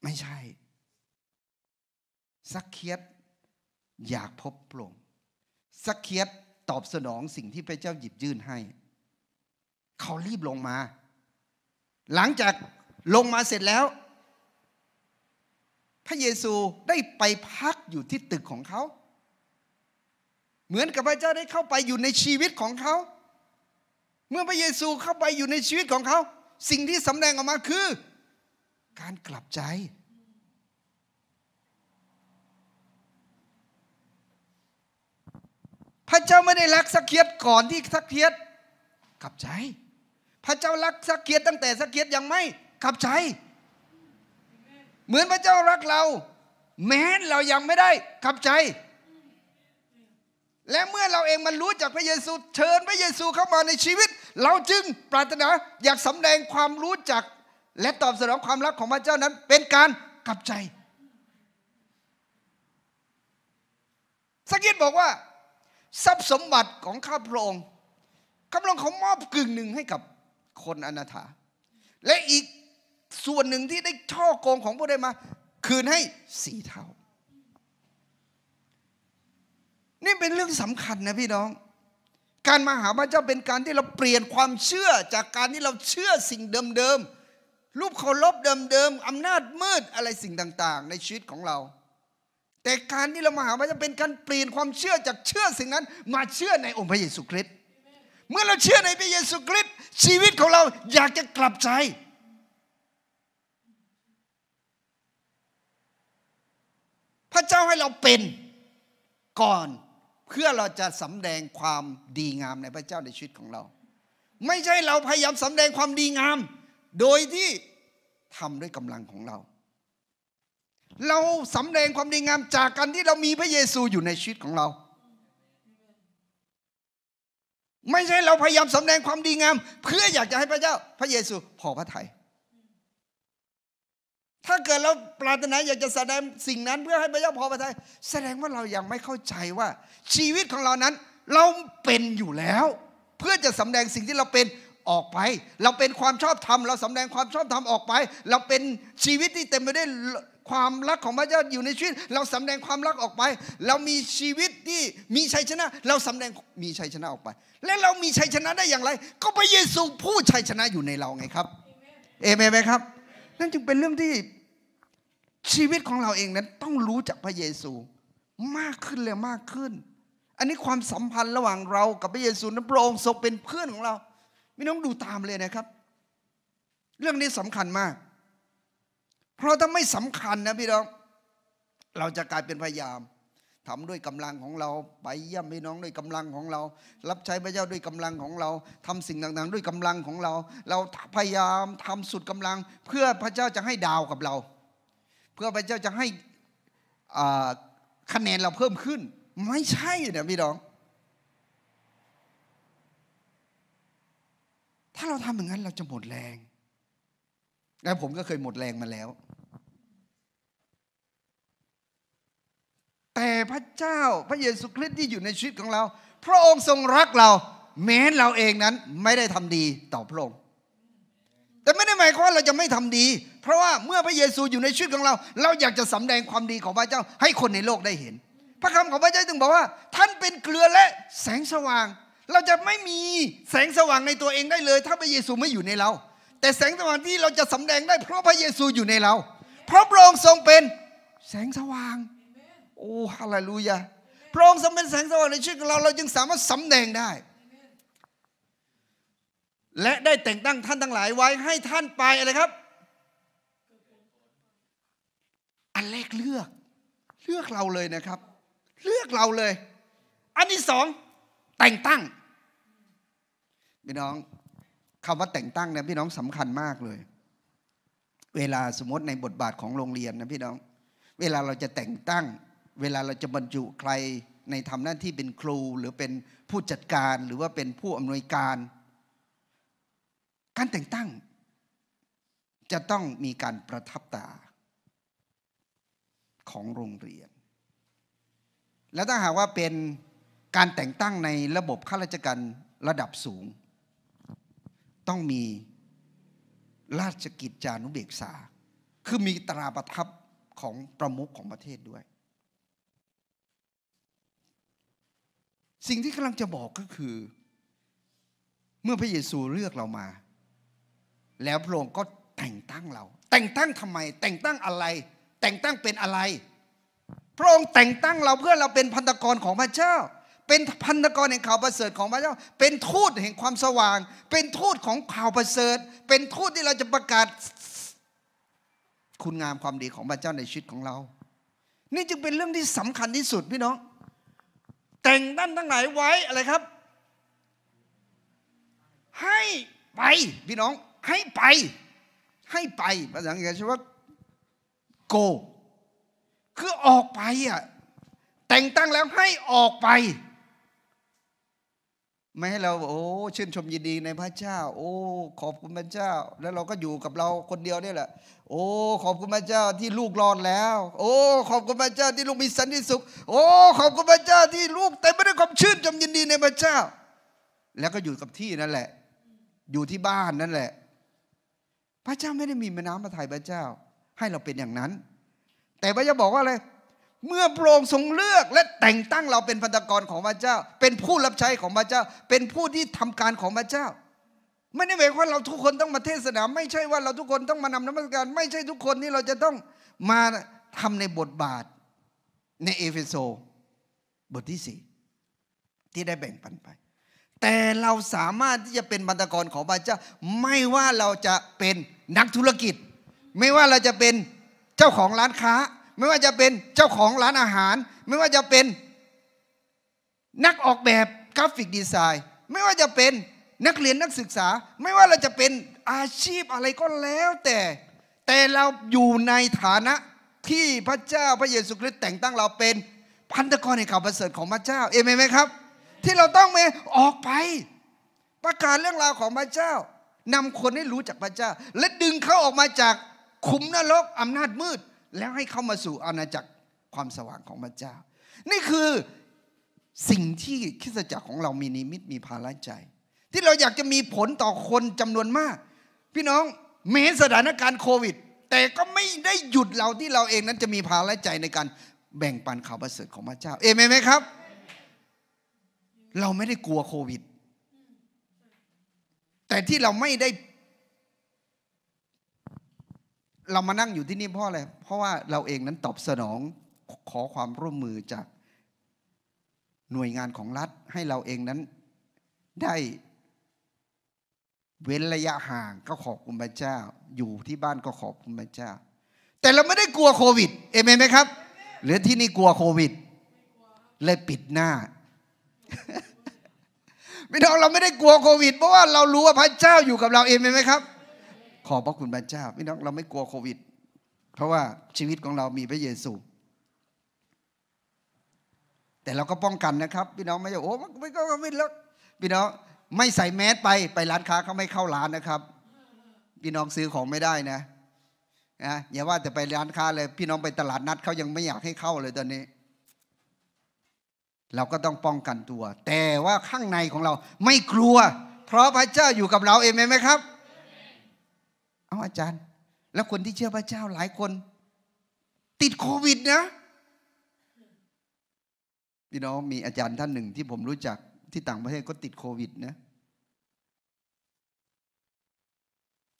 ไม่ใช่ สักเคียดอยากพบพระองค์สักเคียดตอบสนองสิ่งที่พระเจ้าหยิบยื่นให้ เขารีบลงมา หลังจากลงมาเสร็จแล้วพระเยซูได้ไปพักอยู่ที่ตึกของเขาเหมือนกับพระเจ้าได้เข้าไปอยู่ในชีวิตของเขาเมื่อพระเยซูเข้าไปอยู่ในชีวิตของเขาสิ่งที่สำแดงออกมาคือ การกลับใจ พระเจ้าไม่ได้รักสักเคียดก่อนที่สักเคียดกลับใจ พระเจ้ารักสักเคียดตั้งแต่สักเคียดยังไม่กลับใจเหมือนพระเจ้ารักเรา แม้เรายังไม่ได้ขับใจ และเมื่อเราเองมันรู้จากพระเยซู เชิญพระเยซูเข้ามาในชีวิต เราจึงปรารถนาอยากสำแดงความรู้จักและตอบสนองความรักของพระเจ้านั้น เป็นการกลับใจสกิดบอกว่า ทรัพย์สมบัติของข้าพระองค์ข้าพระองเขามอบกึ่งหนึ่งให้กับคนอนาถาและอีกส่วนหนึ่งที่ได้ช่อโกงของพวกได้มา คืนให้สี่เท่า นี่เป็นเรื่องสำคัญนะพี่น้อง การมาหาพระเจ้าเป็นการที่เราเปลี่ยนความเชื่อจากการที่เราเชื่อสิ่งเดิมๆ รูปเคารพเดิมๆ อำนาจมืดอะไรสิ่งต่างๆ ในชีวิตของเรา แต่การที่เรามาหาพระเจ้าเป็นการเปลี่ยนความเชื่อจากเชื่อสิ่งนั้น มาเชื่อในองค์พระเยซูคริสต์ เมื่อเราเชื่อในพระเยซูคริสต์ชีวิตของเราอยากจะกลับใจพระเจ้าให้เราเป็นก่อนเพื่อเราจะสำแดงความดีงามในพระเจ้าในชีวิตของเรา ไม่ใช่เราพยายามสำแดงความดีงาม โดยที่ทำด้วยกำลังของเรา เราสำแดงความดีงามจากการที่เรามีพระเยซูอยู่ในชีวิตของเรา ไม่ใช่เราพยายามสำแดงความดีงาม เพื่ออยากจะให้พระเจ้าพระเยซูพอพระทยัยถ้าเกิดเราปรารถนาอยากจะแสดงสิ่งนั้นเพื่อให้พระเจ้าพอพระทัยแสดงว่าเรายังไม่เข้าใจว่า ชีวิตของเรานั้นเราเป็นอยู่แล้ว เพื่อจะสาแดงสิ่งที่เราเป็นออกไป เราเป็นความชอบธรรมเราสาแดงความชอบธรรมออกไป เราเป็นชีวิตที่เต็มไปด้วยความรักของพระเจ้าอยู่ในชีวิต เราสาแดงความรักออกไป เรามีชีวิตที่มีชัยชนะ เราสาแดงมีชัยชนะออกไป และเรามีชัยชนะได้อย่างไร ก็พระเยซูผู้ชัยชนะอยู่ในเราไงครับเอเมนไหมครับ นั่นจึงเป็นเรื่องที่ชีวิตของเราเองนั้นต้องรู้จักพระเยซู มากขึ้นเลยมากขึ้น อันนี้ความสัมพันธ์ระหว่างเรากับพระเยซูนั้นพระองค์ทรงเป็นเพื่อนของเราไม่ต้องดูตามเลยนะครับ เรื่องนี้สำคัญมาก เพราะถ้าไม่สำคัญนะพี่น้องเราจะกลายเป็นพยายาม ทำด้วยกำลังของเราไปเยี่ยมพี่น้องด้วยกำลังของเรา รับใช้พระเจ้าด้วยกำลังของเรา ทำสิ่งต่าง ๆ ด้วยกำลังของเรา เราพยายามทำสุดกำลัง เพื่อพระเจ้าจะให้ดาวกับเราเพื่อพระเจ้าจะให้คะแนนเราเพิ่มขึ้น ไม่ใช่เนี่ยพี่น้อง ถ้าเราทำอย่างนั้นเราจะหมดแรง แล้วผมก็เคยหมดแรงมาแล้ว แต่พระเจ้าพระเยซูคริสต์ที่อยู่ในชีวิตของเรา พระองค์ทรงรักเราแม้เราเองนั้น ไม่ได้ทำดีต่อพระองค์แต่ไม่ได้หมายความว่าเราจะไม่ทำดี เพราะว่าเมื่อพระเยซูอยู่ในชีวิตของเรา เราอยากจะสำแดงความดีของพระเจ้าให้คนในโลกได้เห็น พระคำของพระเจ้าถึงบอกว่า ท่านเป็นเกลือและแสงสว่าง เราจะไม่มีแสงสว่างในตัวเองได้เลย ถ้าพระเยซูไม่อยู่ในเรา แต่แสงสว่างที่เราจะสำแดงได้เพราะพระเยซูอยู่ในเรา เพราะพระองค์ทรงเป็นแสงสว่าง โอ้ฮาเลลูยาพระองค์ทรงเป็นแสงสว่างในชีวิตของเราเราจึงสามารถสำแดงได้และได้แต่งตั้งท่านทั้งหลายไว้ให้ท่านไปอะไรครับ อันแรกเลือกเลือกเราเลยนะครับ เลือกเราเลย อันที่สองแต่งตั้ง พี่น้องคำว่าแต่งตั้งนะพี่น้องสำคัญมากเลย เวลาสมมติในบทบาทของโรงเรียนนะพี่น้อง เวลาเราจะแต่งตั้ง เวลาเราจะบรรจุใครในทำหน้าที่เป็นครู หรือเป็นผู้จัดการหรือว่าเป็นผู้อำนวยการการแต่งตั้งจะต้องมีการประทับตาของโรงเรียน และถ้าหากว่าเป็นการแต่งตั้งในระบบข้าราชการระดับสูง ต้องมีราชกิจจานุเบกษา คือมีตราประทับของประมุขของประเทศด้วย สิ่งที่กำลังจะบอกก็คือเมื่อพระเยซูเลือกเรามาแล้วพระองค์ก็แต่งตั้งเรา แต่งตั้งทำไม แต่งตั้งอะไร แต่งตั้งเป็นอะไร พระองค์แต่งตั้งเราเพื่อเราเป็นพันธกรของพระเจ้า เป็นพันธกรแห่งข่าวประเสริฐของพระเจ้า เป็นทูตแห่งความสว่าง เป็นทูตของข่าวประเสริฐ เป็นทูตที่เราจะประกาศคุณงามความดีของพระเจ้าในชีวิตของเรา นี่จึงเป็นเรื่องที่สำคัญที่สุดพี่น้อง แต่งตั้งทั้งหลายไว้อะไรครับ ให้ไปพี่น้องให้ไป ให้ไปภาษาอังกฤษใช้ว่า go คือออกไปอ่ะแต่งตั้งแล้วให้ออกไป ไม่ให้เรา โอ้ชื่นชมยินดีในพระเจ้า โอ้ขอบคุณพระเจ้า แล้วเราก็อยู่กับเราคนเดียวนี่แหละ โอ้ขอบคุณพระเจ้าที่ลูกรอดแล้ว โอ้ ขอบคุณพระเจ้าที่ลูกมีสันติสุขโอ้ขอบคุณพระเจ้าที่ลูก แต่ไม่ได้ความชื่นชมยินดีในพระเจ้า แล้วก็อยู่กับที่นั่นแหละ อยู่ที่บ้านนั่นแหละพระเจ้าไม่ได้มีมน้ำมาถ่ายพระเจ้า ให้เราเป็นอย่างนั้น แต่พระเจ้าบอกว่าอะไรเมื่อโปร่งทรงเลือกและแต่งตั้งเราเป็นพันธกรของพระเจ้า เป็นผู้รับใช้ของพระเจ้า เป็นผู้ที่ทำการของพระเจ้า ไม่ได้หมายคว่าเราทุกคนต้องมาเทศนาไม่ใช่ว่าเราทุกคนต้องมานำน้ำมันการ ไม่ใช่ทุกคนที่เราจะต้องมาทำในบทบาทในเอเฟโซบทที่สี่ที่ได้แบ่งปันไปแต่เราสามารถที่จะเป็นบรรดากรของพระเจ้า ไม่ว่าเราจะเป็นนักธุรกิจ ไม่ว่าเราจะเป็นเจ้าของร้านค้า ไม่ว่าจะเป็นเจ้าของร้านอาหาร ไม่ว่าจะเป็นนักออกแบบกราฟิกดีไซน์ ไม่ว่าจะเป็นนักเรียนนักศึกษา ไม่ว่าเราจะเป็นอาชีพอะไรก็แล้วแต่แต่เราอยู่ในฐานะที่พระเจ้าพระเยซูคริสต์แต่งตั้งเราเป็นพันธกรในข่าวประเสริฐของพระเจ้าเอเมนไหมครับที่เราต้องมีออกไปประกาศเรื่องราวของพระเจ้านำคนให้รู้จักพระเจ้า และดึงเขาออกมาจากคุมนรกอำนาจมืดแล้วให้เข้ามาสู่อาณาจักรความสว่างของพระเจ้า นี่คือสิ่งที่คริสตจักรของเรามีนิมิตมีภาระใจ ที่เราอยากจะมีผลต่อคนจำนวนมาก พี่น้องแม้สถานการณ์โควิด แต่ก็ไม่ได้หยุดเราที่เราเองนั้นจะมีภาระใจในการแบ่งปันข่าวประเสริฐของพระเจ้าเอเมนไหมครับเราไม่ได้กลัวโควิด แต่ที่เราไม่ได้ เรามานั่งอยู่ที่นี่เพราะอะไรเพราะว่าเราเองนั้นตอบสนองขอความร่วมมือจากหน่วยงานของรัฐให้เราเองนั้นได้ เว้นระยะห่างก็ขอบคุณพระเจ้าอยู่ที่บ้านก็ขอบคุณพระเจ้า แต่เราไม่ได้กลัวโควิดเอเมนไหมครับหรือที่นี่กลัวโควิดเลยปิดหน้าพี่น้องเราไม่ได้กลัวโควิดเพราะว่าเรารู้ว่าพระเจ้าอยู่กับเราเองไหมครับ ขอบพระคุณพระเจ้า พี่น้องเราไม่กลัวโควิด เพราะว่าชีวิตของเรามีพระเยซู แต่เราก็ป้องกันนะครับพี่น้องไม่ใช้โอ้ไม่ก็ไม่เลิกพี่น้องไม่ใส่แมสไปไปร้านค้าเขาไม่เข้าร้านนะครับพี่น้องซื้อของไม่ได้นะนะอย่าว่าแต่ไปร้านค้าเลย พี่น้องไปตลาดนัดเขายังไม่อยากให้เข้าเลยตอนนี้เราก็ต้องป้องกันตัว แต่ว่าข้างในของเราไม่กลัว เพราะพระเจ้าอยู่กับเรา เองไหมครับเอาอาจารย์ แล้วคนที่เชื่อพระเจ้าหลายคน ติดโควิดนะพี่น้องมีอาจารย์ท่านหนึ่งที่ผมรู้จักที่ต่างประเทศก็ติดโควิดนะ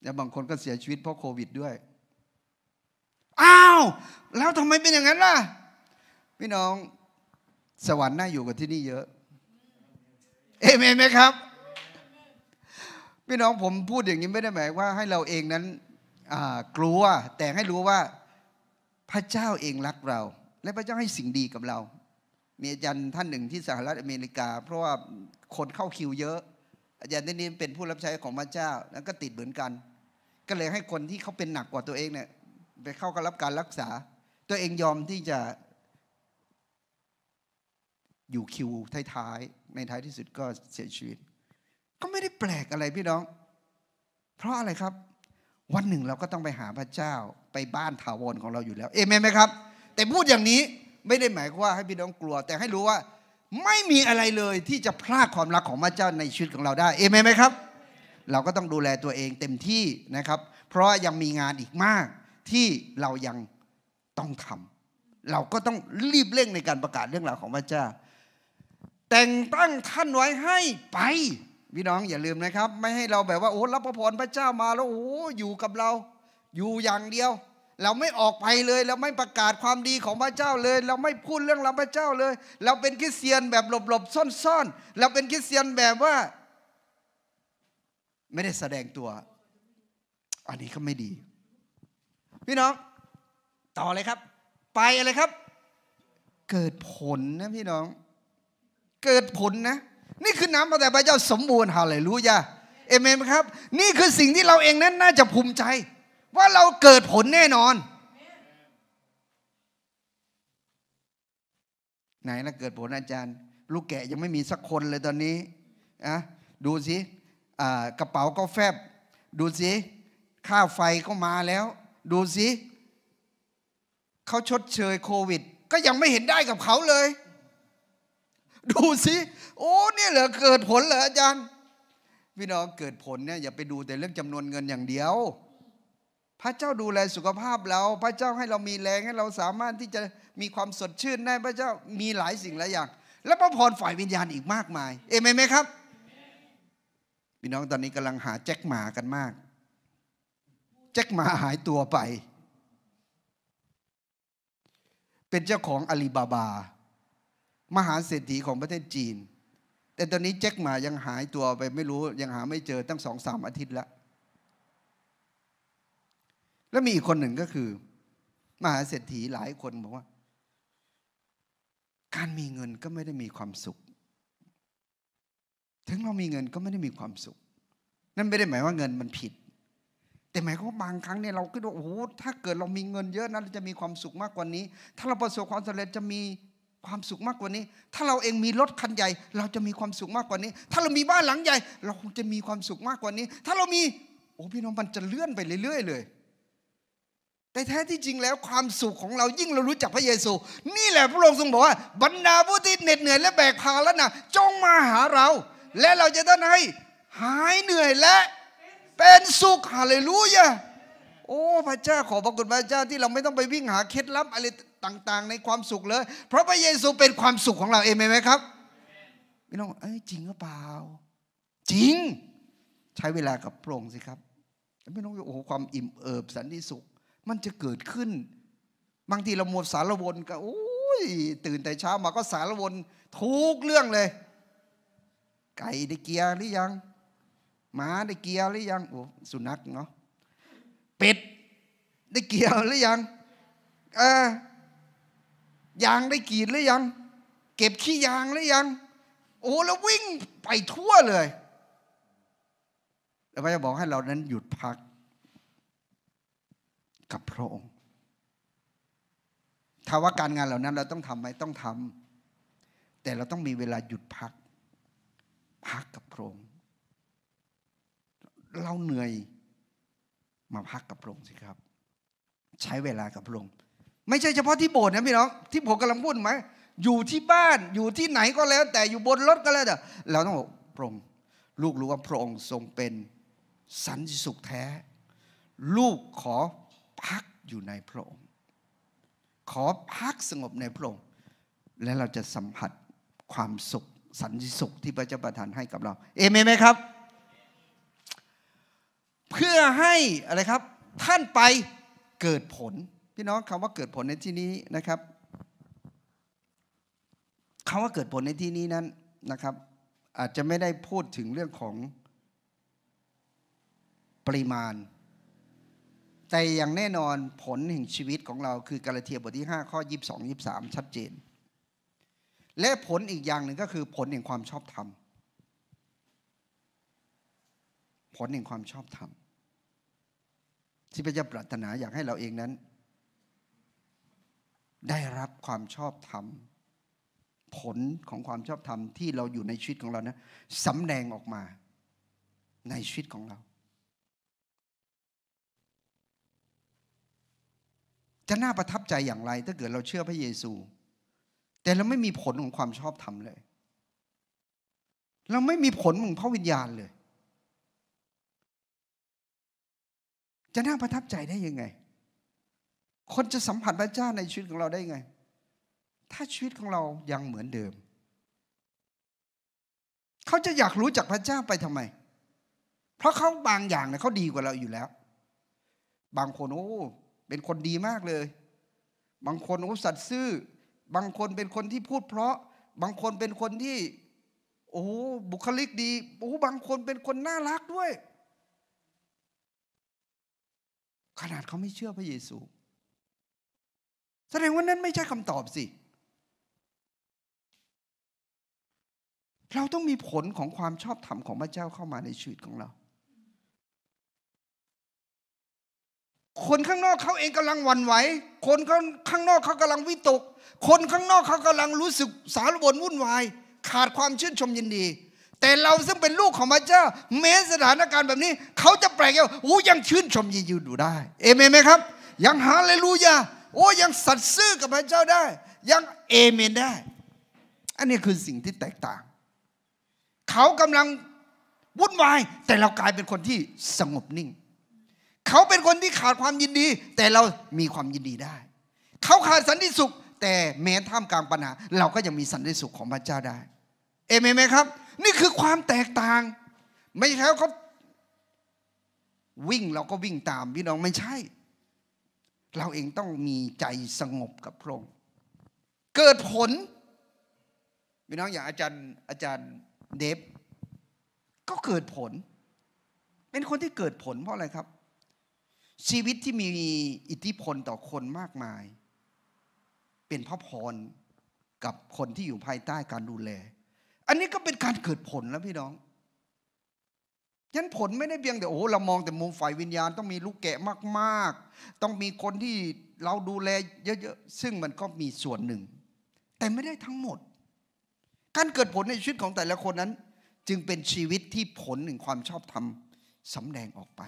แล้วบางคนก็เสียชีวิตเพราะโควิด ด้วยอ้าวแล้วทำไมเป็นอย่างนั้นล่ะ พี่น้องสวรรค์น่าอยู่กว่าที่นี่เยอะ เอเมนไหมครับ พี่น้องผมพูดอย่างนี้ไม่ได้หมายว่า ให้เราเองนั้นกลัวแต่ให้รู้ว่าพระเจ้าเองรักเรา และพระเจ้าให้สิ่งดีกับเรา มีอาจารย์ท่านหนึ่งที่สหรัฐอเมริกา เพราะว่าคนเข้าคิวเยอะ อาจารย์ท่านนี้เป็นผู้รับใช้ของพระเจ้าแล้วก็ติดเหมือนกัน ก็เลยให้คนที่เขาเป็นหนักกว่าตัวเองเนี่ย ไปเข้าก็รับการรักษา ตัวเองยอมที่จะอยู่คิวท้ายๆ ในท้ายที่สุดก็เสียชีวิตก็ไม่ได้แปลกอะไรพี่น้อง เพราะอะไรครับ วันหนึ่งเราก็ต้องไปหาพระเจ้าไปบ้านถาวรของเราอยู่แล้วเอเมนไหมครับแต่พูดอย่างนี้ไม่ได้หมายว่าให้พี่น้องกลัวแต่ให้รู้ว่า ไม่มีอะไรเลยที่จะพลาดความรักของพระเจ้าในชีวิตของเราได้เอเมนไหมครับ เราก็ต้องดูแลตัวเองเต็มที่นะครับ เพราะยังมีงานอีกมากที่เรายังต้องทำ เราก็ต้องรีบเร่งในการประกาศเรื่องราวของพระเจ้าแต่งตั้งท่านไว้ให้ไปพี่น้อง อย่าลืมนะครับ ไม่ให้เราแบบว่าโอ้รับพระพรพระเจ้ามาแล้วโอ้อยู่กับเรา อยู่อย่างเดียว เราไม่ออกไปเลย เราไม่ประกาศความดีของพระเจ้าเลย เราไม่พูดเรื่องราบพระเจ้าเลย เราเป็นคริสเตียนแบบหลบๆซ่อน ๆ เราเป็นคริสเตียนแบบว่า ไม่ได้แสดงตัว อันนี้ก็ไม่ดี พี่น้องต่อเลยครับ ไปอะไรครับ เกิดผลนะพี่น้องเกิดผลนะ นี่คือน้ำพระทัยพระเจ้าสมบูรณ์ฮาเลลูยาเอเมนครับ นี่คือสิ่งที่เราเองนั้นน่าจะภูมิใจ ว่าเราเกิดผลแน่นอนไหนละเกิดผลอาจารย์ลูกแกะยังไม่มีสักคนเลยตอนนี้อะดูสิกระเป๋าก็แฟบ ดูสิค่าไฟก็มาแล้ว ดูสิเขาชดเชยโควิด ก็ยังไม่เห็นได้กับเขาเลยดูสิ โอ้เนี่ยเหรอเกิดผลเหรออาจารย์พี่น้องเกิดผลเนี่ยอย่าไปดูแต่เรื่องจำนวนเงินอย่างเดียว พระเจ้าดูแลสุขภาพเราพระเจ้าให้เรามีแรงให้เราสามารถที่จะมีความสดชื่นได้ พระเจ้ามีหลายสิ่งหลายอย่าง และพระพรฝ่ายวิญญาณอีกมากมายเอเมนไหมครับพี่น้องตอนนี้กำลังหาแจ็คหมากันมาก แจ็คหมาหายตัวไป เป็นเจ้าของอาลีบาบามหาเศรษฐีของประเทศจีน แต่ตอนนี้แจ็คหมายังหายตัวไปไม่รู้ยังหาไม่เจอตั้งสองสามอาทิตย์แล้ว แล้วมีอีกคนหนึ่งก็คือมหาเศรษฐีหลายคนบอกว่า การมีเงินก็ไม่ได้มีความสุข ถึงเรามีเงินก็ไม่ได้มีความสุข นั่นไม่ได้หมายว่าเงินมันผิด แต่หมายความว่าบางครั้งเนี่ยเราก็ดูโอ้โหถ้าเกิดเรามีเงินเยอะนะเราจะมีความสุขมากกว่านี้ ถ้าเราประสบความสำเร็จจะมีความสุขมากกว่านี้ ถ้าเราเองมีรถคันใหญ่ เราจะมีความสุขมากกว่านี้ ถ้าเรามีบ้านหลังใหญ่ เราคงจะมีความสุขมากกว่านี้ ถ้าเรามี โอ้พี่น้องมันจะเลื่อนไปเรื่อยๆเลย แต่แท้ที่จริงแล้วความสุขของเรา ยิ่งเรารู้จักพระเยซู นี่แหละพระองค์ทรงบอกว่า บรรดาผู้ที่เหน็ดเหนื่อยและแบกภาระนะจงมาหาเรา และเราจะได้ให้หายเหนื่อยและ เป็นสุขฮาเลลูยาโอ้พระเจ้าขอพระคุณพระเจ้าที่เราไม่ต้องไปวิ่งหาเคล็ดลับอะไรต่างๆในความสุขเลย เพราะพระเยซู เป็นความสุขของเราเองไหมครับพี่น้องเอ้ยจริงหรือเปล่าจริง ใช้เวลากับพระองค์สิครับพี่น้องโอ้โหความอิ่มเอิบสันติสุข มันจะเกิดขึ้น บางทีเรามดสารวนก็โอ้ยตื่นแต่เช้ามาก็สารวนทุกเรื่องเลย ไก่ได้เกียร์หรือยังหมาได้เกียร์หรือยังโอ้สุนัขเนาะเป็ด ได้เกียย์หรือยังเออยางได้กีดหรือยังเก็บขี้ยางหรือยัง โอ้แล้ววิ่งไปทั่วเลย แล้วพระเจ้าบอกให้เรานั้นหยุดพักกับพระองค์ถ้าว่าการงานเหล่านั้นเราต้องทำไหมต้องทำแต่เราต้องมีเวลาหยุดพักพักกับพระองค์เราเหนื่อยมาพักกับพระองค์สิครับ ใช้เวลากับพระองค์ไม่ใช่เฉพาะที่โบสถ์นะพี่น้องที่ผมกำลังพูดไหมอยู่ที่บ้านอยู่ที่ไหนก็แล้ว แต่อยู่บนรถก็แล้วแต่เราต้องบอกพระองค์ลูกรู้ว่าพระองค์ ทรงเป็นสันติสุขแท้ ลูกขอพักอยู่ในพระองค์ ขอพักสงบในพระองค์และเราจะสัมผัสความสุขสันติสุขที่พระเจ้าประทานให้กับเราเอเมนไหมครับเพื่อให้อะไรครับ ท่านไปเกิดผลพี่น้องคำว่าเกิดผลในที่นี้นะครับ คำว่าเกิดผลในที่นี้นั้นนะครับ อาจจะไม่ได้พูดถึงเรื่องของปริมาณ แต่อย่างแน่นอนผลแห่งชีวิตของเราคือกาลาเทียบทที่5ข้อ22 23ชัดเจน และผลอีกอย่างหนึ่งก็คือผลแห่งความชอบธรรมผลแห่งความชอบธรรมที่พระเจ้าปรารถนาอยากให้เราเองนั้นได้รับความชอบธรรม ผลของความชอบธรรมที่ เราอยู่ในชีวิตของเรานะสำแดงออกมา ในชีวิตของเรา จะน่าประทับใจอย่างไร ถ้าเกิดเราเชื่อพระเยซู แต่เราไม่มีผลของความชอบธรรมเลย เราไม่มีผลของพระวิญญาณเลย จะน่าประทับใจได้ยังไงคนจะสัมผัสพระเจ้าในชีวิตของเราได้ไง ถ้าชีวิตของเรายังเหมือนเดิม เขาจะอยากรู้จักพระเจ้าไปทำไม เพราะเขาบางอย่างเนี่ยเขาดีกว่าเราอยู่แล้ว บางคนโอ้เป็นคนดีมากเลย บางคนโอ้สัตว์ซื่อบางคนเป็นคนที่พูดเพราะ บางคนเป็นคนที่โอ้บุคลิกดีโอ้บางคนเป็นคนน่ารักด้วย ขนาดเขาไม่เชื่อพระเยซูแสดงว่านั่นไม่ใช่คำตอบสิ เราต้องมีผลของความชอบธรรมของพระเจ้าเข้ามาในชีวิตของเรา คนข้างนอกเขาเองกำลังหวั่นไหว คนข้างนอกเขากำลังวิตก คนข้างนอกเขากำลังรู้สึก สารบนวุ่นวาย ขาดความชื่นชมยินดี แต่เราซึ่งเป็นลูกของพระเจ้าแม้สถานการณ์แบบนี้เขาจะแปลกว่าอ้ยังชื่นชมยินดีอยู่ได้ เอเมนไหมครับยังฮาเลลูยาโอ้ยังสัตย์ซื่อกับพระเจ้าได้ ยังเอเมนได้ อันนี้คือสิ่งที่แตกต่าง เขากำลังวุ่นวายแต่เรากลายเป็นคนที่สงบนิ่ง เขาเป็นคนที่ขาดความยินดี แต่เรามีความยินดีได้ เขาขาดสันติสุข แต่แม้ท่ามกลางปัญหาเราก็ยังมีสันติสุขของพระเจ้าได้เอเมนไหมครับ นี่คือความแตกต่าง ไม่ใช่เขาวิ่งเราก็วิ่งตาม พี่น้องไม่ใช่เราเองต้องมีใจสงบกับพระองค์เกิดผลพี่น้องอย่างอาจารย์อาจารย์เดฟก็เกิดผล เป็นคนที่เกิดผลเพราะอะไรครับ ชีวิตที่มีอิทธิพลต่อคนมากมาย เป็นพระพรกับคนที่อยู่ภายใต้การดูแล อันนี้ก็เป็นการเกิดผลแล้วพี่น้องนันผลไม่ได้เพียงแต่โอ้เรามองแต่มุมฝ่ายวิญญาณ ต้องมีลูกแกะมากๆ ต้องมีคนที่เราดูแลเยอะๆซึ่งมันก็มีส่วนหนึ่ง แต่ไม่ได้ทั้งหมด การเกิดผลในชีวิตของแต่ละคนนั้น จึงเป็นชีวิตที่ผลหนึ่งความชอบธรรมสำแดงออกไป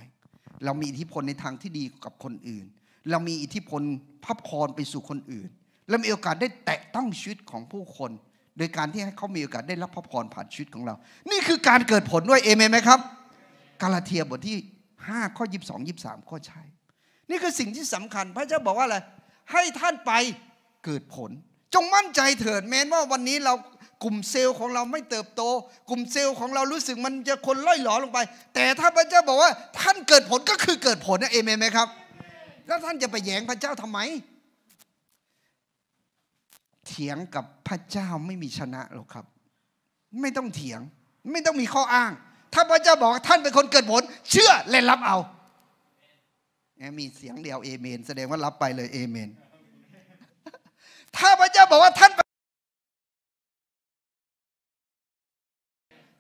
เรามีอิทธิพลในทางที่ดีกับคนอื่น เรามีอิทธิพลพับคอนไปสู่คนอื่นและมีโอกาสได้แตะต้องชีวิตของผู้คน โดยการที่ให้เขามีโอกาสได้รับพระพรผ่านชีวิตของเรา นี่คือการเกิดผลด้วยเอเมนไหมครับกาลาเทียบทที่5ข้อ22 23ก็ใช่นี่คือสิ่งที่สำคัญ พระเจ้าบอกว่าอะไร ให้ท่านไปเกิดผล จงมั่นใจเถิด แม้ว่าวันนี้เรากลุ่มเซลล์ของเราไม่เติบโต กลุ่มเซลล์ของเรารู้สึกมันจะคนล่อยหลอลงไป แต่ถ้าพระเจ้าบอกว่าท่านเกิดผลก็คือเกิดผลนะเอเมนไหมครับ แล้วท่านจะไปแย่งพระเจ้าทำไมเถียงกับพระเจ้าไม่มีชนะหรอกครับ ไม่ต้องเถียงไม่ต้องมีข้ออ้างถ้าพระเจ้าบอกท่านเป็นคนเกิดผลเชื่อและรับเอาแมีเสียงเดียวเอเมนแสดงว่ารับไปเลยเอเมน ถ้าพระเจ้าบอกว่าท่าน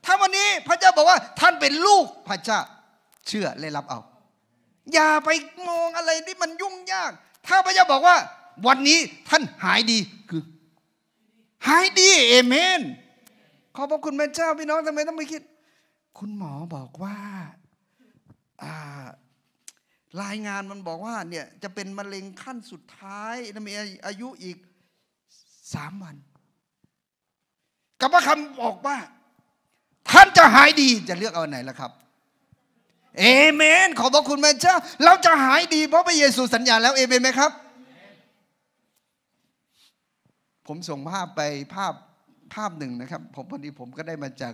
ถ้าวันนี้พระเจ้าบอกว่าท่านเป็นลูกพระเจ้าเชื่อและรับเอา อย่าไปมองอะไรที่มันยุ่งยาก ถ้าพระเจ้าบอกว่า วันนี้ท่านหายดีคือ หายดีเอเมน ขอบพระคุณพระเจ้าพี่น้องทำไมต้องไปคิดคุณหมอบอกว่า รายงานมันบอกว่าเนี่ยจะเป็นมะเร็งขั้นสุดท้าย้วมีอายุอีกสามวัน กับพระคำบอกว่า ท่านจะหายดีจะเลือกเอาไหนล่ะครับ เอเมน ขอบพระคุณพระเจ้า เราจะหายดีเพราะพระเยซู สัญญาแล้ว เอเมนไหมครับผมส่งภาพไปภาพภาพหนึ่งนะครับผมพอดีผมก็ได้มาจาก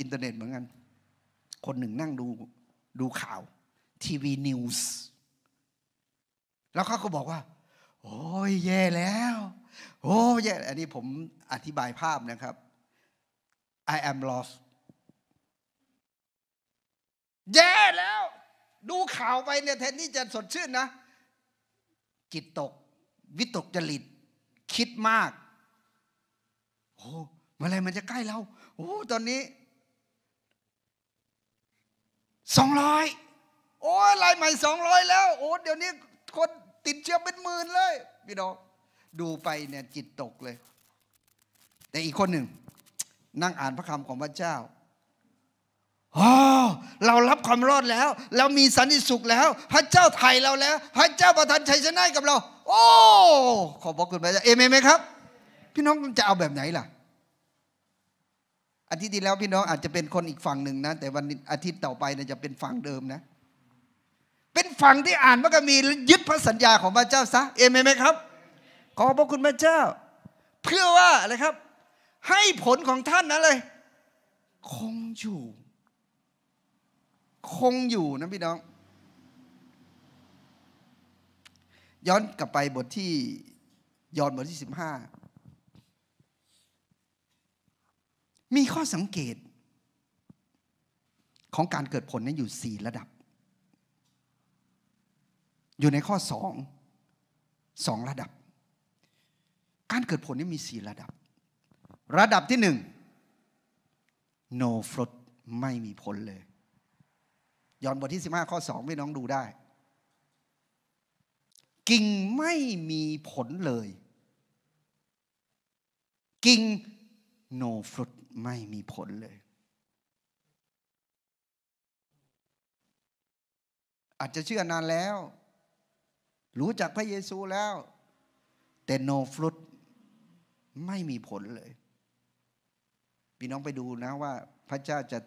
อินเทอร์เน็ตเหมือนกัน คนหนึ่งนั่งดู ดูข่าว ทีวีนิวส์ แล้วเขาก็บอกว่า โอ้ย แย่แล้ว โอ้ยแย่ อันนี้ผมอธิบายภาพนะครับ I am lost แย่แล้ว ดูข่าวไปเนี่ยแทนที่จะสดชื่นนะ จิตตก วิตกจริตคิดมาก โอ้เมื่อไรมันจะใกล้เราโอ้ตอนนี้สองร้อยโอ้ยลายใหม่สองร้อยแล้ว โอ้เดี๋ยวนี้คนติดเชื้อเป็นหมื่นเลยพี่น้องดูไปเนี่ยจิตตกเลย แต่อีกคนหนึ่ง นั่งอ่านพระคำของพระเจ้าโอ้เรารับความรอดแล้วเรามีสันติสุขแล้ว พระเจ้าไถ่เราแล้ว พระเจ้าประทานชัยชนะกับเราโอ้ขอบพระคุณพระเจ้าเอเมนไหมครับ พี่น้องจะเอาแบบไหนล่ะอาทิตย์ที่แล้วพี่น้อง อาจจะเป็นคนอีกฝั่งหนึ่งนะ แต่วันอาทิตย์ต่อไปนะจะเป็นฝั่งเดิมนะ เป็นฝั่งที่อ่านพระคัมภีร์ยึดพระสัญญาของพระเจ้าซะเอเมนไหมครับ ขอพระคุณพระเจ้า เพื่อว่าอะไรครับ ให้ผลของท่านนั้นเลย คงอยู่ คงอยู่นะพี่น้อง ย้อนกลับไปบทที่ย้อนบทที่สิบห้ามีข้อสังเกต ของการเกิดผลนั้นอยู่สี่ระดับ อยู่ในข้อสองสองระดับ การเกิดผลนี้มีสี่ระดับ ระดับที่หนึ่ง no fruit ไม่มีผลเลยย้อนบทที่15 ข้อ2ไม่น้องดูได้ กิ่งไม่มีผลเลย กิ่ง no fruit ไม่มีผลเลย อาจจะเชื่อนานแล้ว รู้จักพระเยซูแล้ว แต่โนฟลุตไม่มีผลเลย พี่น้องไปดูนะว่าพระเจ้าจะ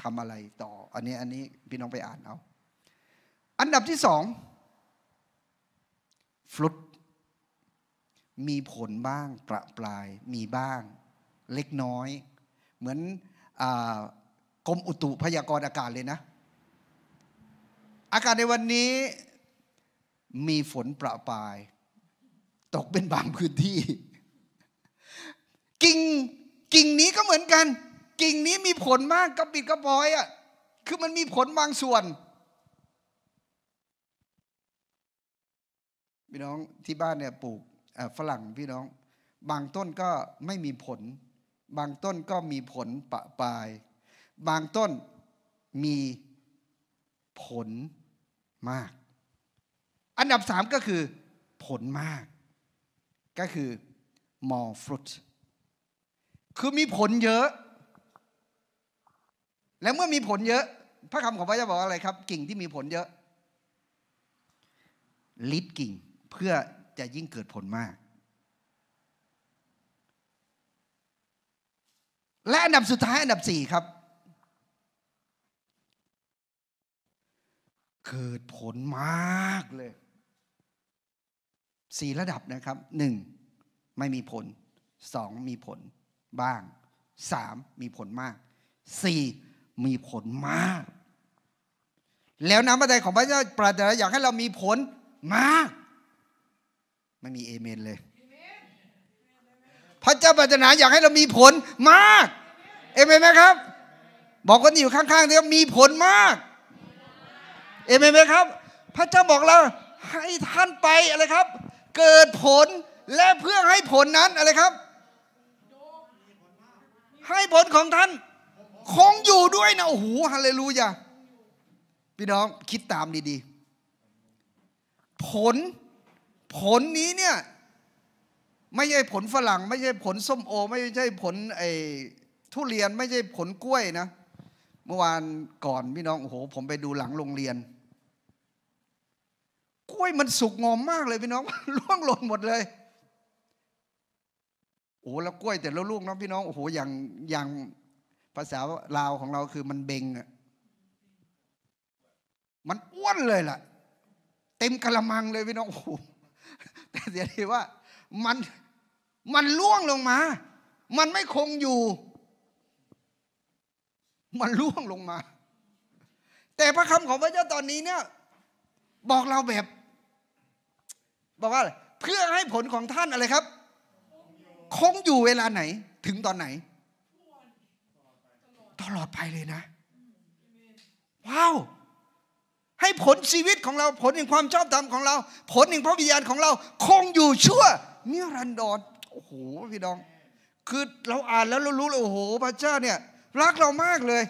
ทำอะไรต่อ อันนี้อันนี้พี่น้องไปอ่านเอา อันดับที่สองฟลุตมีผลบ้างประปรายมีบ้าง เล็กน้อยเหมือนกรมอุตุพยากรณ์อากาศเลยนะอากาศในวันนี้ มีฝนประปราย ตกเป็นบางพื้นที่ กิ่งกิ่งนี้ก็เหมือนกัน กิ่งนี้มีผลมากกระปิดกระปอยอะ่ะคือมันมีผลบางส่วน พี่น้องที่บ้านเนี่ย ปลูกฝรั่งพี่น้อง บางต้นก็ไม่มีผลบางต้นก็มีผลปะปลาย บางต้นมีผลมาก อันดับสามก็คือผลมาก ก็คือ more fruit คือมีผลเยอะ และเมื่อมีผลเยอะ พระคำของพระเจ้าบอกอะไรครับ กิ่งที่มีผลเยอะ ลิดกิ่งเพื่อจะยิ่งเกิดผลมากและอันดับสุดท้ายอันดับสี่ครับ เกิดผลมากเลยสี่ระดับนะครับหนึ่งไม่มีผลสองมีผลบ้างสามมีผลมากสี่มีผลมาก แล้วน้ำพระทัยของพระเจ้าปราี๋ยวอยากให้เรามีผลมาก ไม่มีเอเมนเลยพระเจ้าปรารถนาอยากให้เรามีผลมาก เอเมนไหมครับ บอกคนที่อยู่ข้างๆที่มีผลมาก เอเมนไหมครับ พระเจ้าบอกเรา ให้ท่านไปอะไรครับ เกิดผลและเพื่อให้ผลนั้นอะไรครับ ให้ผลของท่าน คงอยู่ด้วยนะโอ้โหฮาเลลูยาพี่น้องคิดตามดีๆ ผลผลนี้เนี่ยไม่ใช่ผลฝรั่งไม่ใช่ผลส้มโอ ไม่ใช่ผลไอ้ทุเรียนไม่ใช่ผลกล้วยนะ เมื่อวานก่อนพี่น้องโอ้โหผมไปดูหลังโรงเรียน กล้วยมันสุกงอมมากเลยพี่น้องล่วงหล่นหมดเลยโอ้แล้วกล้วย แต่ละลูกน้องพี่น้องโอ้โหอย่างอย่างภาษาลาวของเราคือมันเบงอะมันอ้วนเลยล่ะ เต็มกระมังเลยพี่น้องโอ้โหแต่เสียดีว่ามันมันล่วงลงมา มันไม่คงอยู่ มันล่วงลงมา แต่พระคำของพระเจ้าตอนนี้เนี่ยบอกเราแบบ บอกว่าเพื่อให้ผลของท่านอะไรครับ คงอยู่เวลาไหน ถึงตอนไหนตลอดไปเลยนะว้าวให้ผลชีวิตของเราผลแห่งความชอบธรรมของเรา ผลแห่งพระวิญญาณของเรา คงอยู่ชั่วมิรันดรโอ้โหพี่น้อง คือเราอ่านแล้วเรารู้เลยโอ้โหพระเจ้าเนี่ย รักเรามากเลย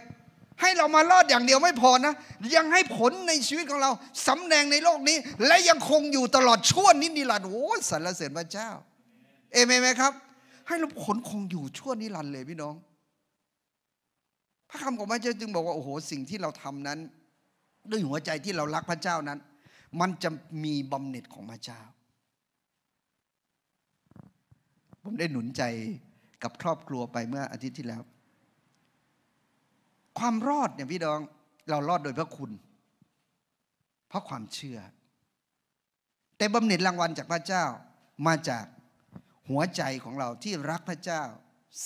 ให้เรามารอดอย่างเดียวไม่พอนะ ยังให้ผลในชีวิตของเราสำแดงในโลกนี้ และยังคงอยู่ตลอดชั่วนิรันดร์โอ้สรรเสริญพระเจ้าเอเมนไหมครับ ให้เราผลคงอยู่ชั่วนิรันดร์เลยพี่น้องพระคำของพระเจ้าจึงบอกว่าโอ้โหสิ่งที่เราทำนั้น ด้วยหัวใจที่เรารักพระเจ้านั้น มันจะมีบำเหน็จของพระเจ้าผมได้หนุนใจกับครอบครัวไปเมื่ออาทิตย์ที่แล้ว ความรอดเนี่ยพี่ดองเรารอดโดยพระคุณ เพราะความเชื่อ แต่บาเหน็จรางวัลจากพระเจ้ามาจากหัวใจของเราที่รักพระเจ้า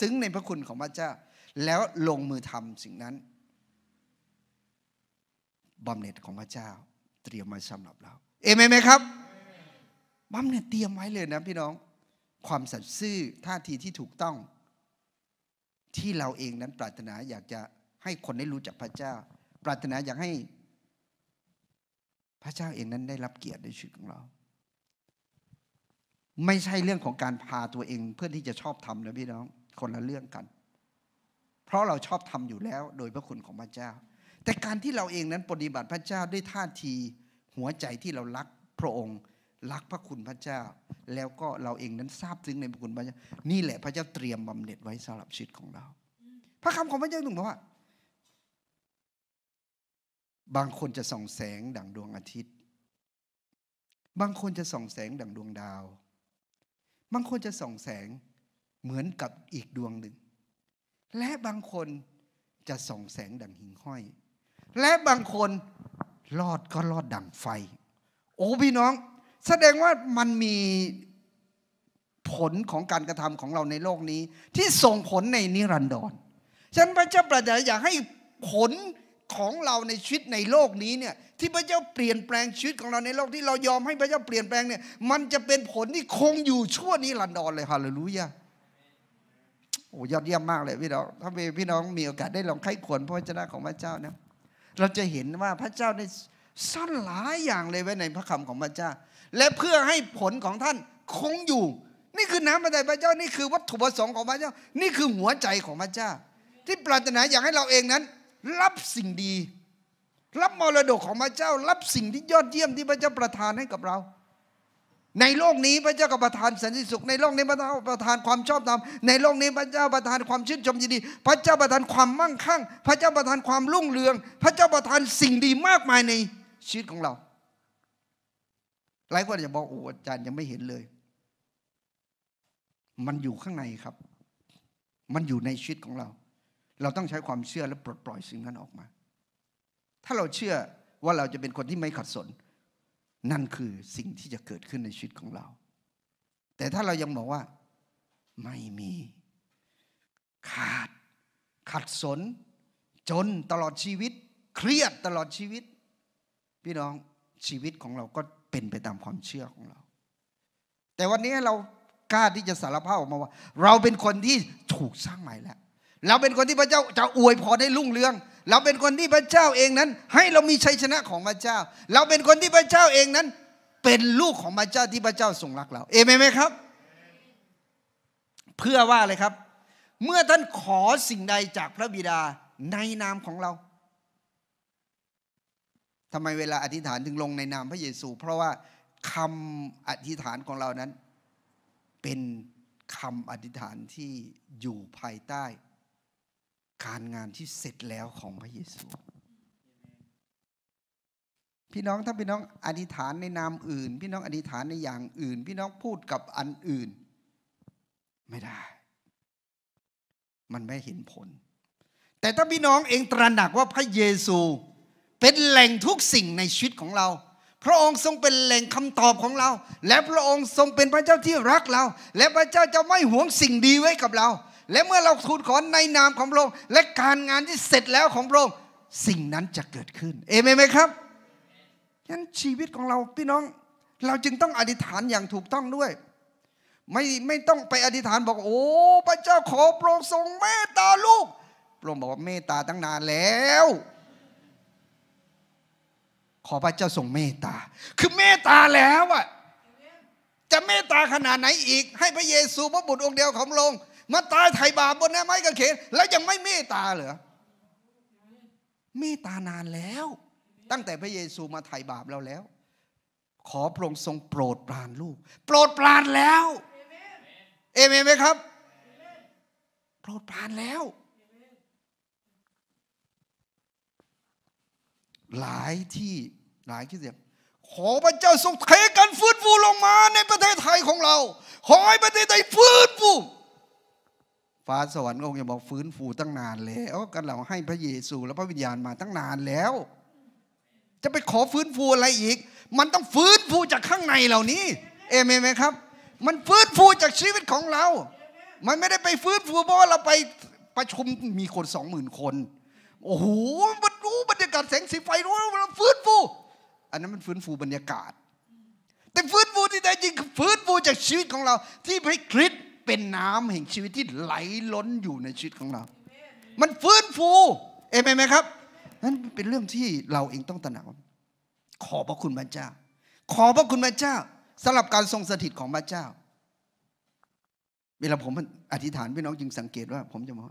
ซึ้งในพระคุณของพระเจ้า แล้วลงมือทำสิ่งนั้นบาเหน็จของพระเจ้า เตรียมไว้สำหรับเรา เอเมนไหมครับบาเหน็จเตรียมไว้เลยนะพี่น้องความสัตย์ซื่อท่าทีที่ถูกต้อง ที่เราเองนั้นปรารถนาอยากจะให้คนได้รู้จักพระเจ้า ปรารถนาอยากให้พระเจ้าเองนั้นได้รับเกียรติในชีวิตของเรา ไม่ใช่เรื่องของการพาตัวเองเพื่อที่จะชอบทำนะพี่น้อง คนละเรื่องกัน เพราะเราชอบทำอยู่แล้วโดยพระคุณของพระเจ้า แต่การที่เราเองนั้นปฏิบัติพระเจ้าด้วยท่าที หัวใจที่เรารักพระองค์รักพระคุณพระเจ้าแล้วก็เราเองนั้นทราบซึ้งในพระคุณพระเจ้านี่แหละพระเจ้าเตรียมบำเหน็จไว้สำหรับชีวิตของเรา พระคำของพระเจ้าหุึงบอกว่า บางคนจะส่องแสงดั่งดวงอาทิตย์ บางคนจะส่องแสงดั่งดวงดาว บางคนจะส่องแสงเหมือนกับอีกดวงหนึ่ง และบางคนจะส่องแสงดั่งหิ่งห้อย และบางคนรอดก็รอดดั่งไฟ โอ้พี่น้องแสดงว่ามันมีผลของการกระทำของเราในโลกนี้ ที่ส่งผลในนิรันดรฉันพระเจ้าประดาอยากให้ผลของเราในชีวิตในโลกนี้เนี่ยที่พระเจ้าเปลี่ยนแปลงชีวิตของเราในโลกที่เรายอมให้พระเจ้าเปลี่ยนแปลงเนี่ย มันจะเป็นผลที่คงอยู่ชั่วนิรันดรเลยฮาเลลูยาโอ้ยอดเยี่ยมมากเลยพี่น้องถ้าพี่น้องมีโอกาสได้ลองไข้ขวนพระวจนะของพระเจ้านะเราจะเห็นว่าพระเจ้าได้ั่นหลายอย่างเลยไว้ในพระคำของพระเจ้าและเพื่อให้ผลของท่านคงอยู่ นี่คือน้ำพระทัยพระเจ้านี่คือวัตถุประสงค์ของพระเจ้า นี่คือหัวใจของพระเจ้า ที่ปรารถนาอยากให้เราเองนั้น รับสิ่งดี รับมรดกของพระเจ้า รับสิ่งที่ยอดเยี่ยมที่พระเจ้าประทานให้กับเรา ในโลกนี้พระเจ้าก็ประทานสันติสุข ในโลกนี้พระเจ้าประทานความชอบธรรมในโลกนี้พระเจ้าประทานความชื่นชมยินดี พระเจ้าประทานความมั่งคั่ง พระเจ้าประทานความรุ่งเรือง พระเจ้าประทานสิ่งดีมากมายในชีวิตของเราหลายคนจะบอกโอ้อาจารย์ยังไม่เห็นเลย มันอยู่ข้างในครับ มันอยู่ในชีวิตของเรา เราต้องใช้ความเชื่อและปลดปล่อยสิ่งนั้นออกมา ถ้าเราเชื่อว่าเราจะเป็นคนที่ไม่ขัดสน นั่นคือสิ่งที่จะเกิดขึ้นในชีวิตของเรา แต่ถ้าเรายังบอกว่าไม่มี ขาด ขัดสน จนตลอดชีวิต เครียดตลอดชีวิต พี่น้องชีวิตของเราก็เป็นไปตามความเชื่อของเรา แต่วันนี้เรากล้าที่จะสารภาพออกมาว่า เราเป็นคนที่ถูกสร้างใหม่แล้ว เราเป็นคนที่พระเจ้าจะอวยพรให้รุ่งเรือง เราเป็นคนที่พระเจ้าเองนั้น ให้เรามีชัยชนะของพระเจ้า เราเป็นคนที่พระเจ้าเองนั้น เป็นลูกของพระเจ้าที่พระเจ้าทรงรักเรา เอเมนไหมครับ เพื่อว่าอะไรครับ เมื่อท่านขอสิ่งใดจากพระบิดาในนามของเราทำไมเวลาอธิษฐานถึงลงในนามพระเยซู เพราะว่าคำอธิษฐานของเรานั้น เป็นคำอธิษฐานที่อยู่ภายใต้การงานที่เสร็จแล้วของพระเยซู พี่น้องถ้าพี่น้องอธิษฐานในนามอื่น พี่น้องอธิษฐานในอย่างอื่น พี่น้องพูดกับอันอื่นไม่ได้ มันไม่เห็นผล แต่ถ้าพี่น้องเองตระหนักว่าพระเยซูเป็นแหล่งทุกสิ่งในชีวิตของเรา พระองค์ทรงเป็นแหล่งคำตอบของเรา และพระองค์ทรงเป็นพระเจ้าที่รักเรา และพระเจ้าจะไม่หวงสิ่งดีไว้กับเรา และเมื่อเราทูลขอในนามของพระองค์ และการงานที่เสร็จแล้วของพระองค์ สิ่งนั้นจะเกิดขึ้น เอเมนไหมครับฉะนั้นชีวิตของเราพี่น้อง เราจึงต้องอธิษฐานอย่างถูกต้องด้วย ไม่ไม่ต้องไปอธิษฐานบอกโอ้ พระเจ้าขอโปรดทรงเมตตาลูก พระองค์บอกว่าเมตตาตั้งนานแล้วขอพระเจ้าทรงเมตตา คือเมตตาแล้วอะจะเมตตาขนาดไหนอีก ให้พระเยซูพระบุตรองค์เดียวของลง มาตายไถ่บาปบนหน้ไม้กางเขนแล้วยังไม่เมตตาเหรอเมตตานานแล้ว ตั้งแต่พระเยซูมาไถ่บาปเราแล้ว ขอพระองค์ทรงโปรดปรานลูก โปรดปรานแล้ว เอเมนไหมครับ โปรดปรานแล้วหลายที่หลายที่เสีย ขอพระเจ้าทรงเทการฟื้นฟูลงมา ในประเทศไทยของเราขอให้ประเทศไทยฟื้นฟูฟ้าสวรรค์องค์จะบอกฟื้นฟูตั้งนานแล้วกันเราให้พระเยซูและพระวิญญาณมาตั้งนานแล้ว จะไปขอฟื้นฟูอะไรอีก มันต้องฟื้นฟูจากข้างในเหล่านี้เอเมนไหมครับ มันฟื้นฟูจากชีวิตของเรา มันไม่ได้ไปฟื้นฟูเพราะว่าเราไปประชุมมีคนสองหมื่นคนโอ้โหรู้บรรยากาศแสงสีไฟรู้มันฟื้นฟู อันนั้นมันฟื้นฟูบรรยากาศ แต่ฟื้นฟูที่แท้จริงคือฟื้นฟูจากชีวิตของเรา ที่ให้คริสเป็นน้ำแห่งชีวิตที่ไหลล้นอยู่ในชีวิตของเรา มันฟื้นฟูเอเมนไหมครับนั่นเป็นเรื่องที่เราเองต้องตระหนักขอพระคุณพระเจ้า ขอพระคุณพระเจ้าสำหรับการทรงสถิตของพระเจ้า เวลาผม อธิษฐานพี่น้องจึงสังเกตว่าผมจะมอง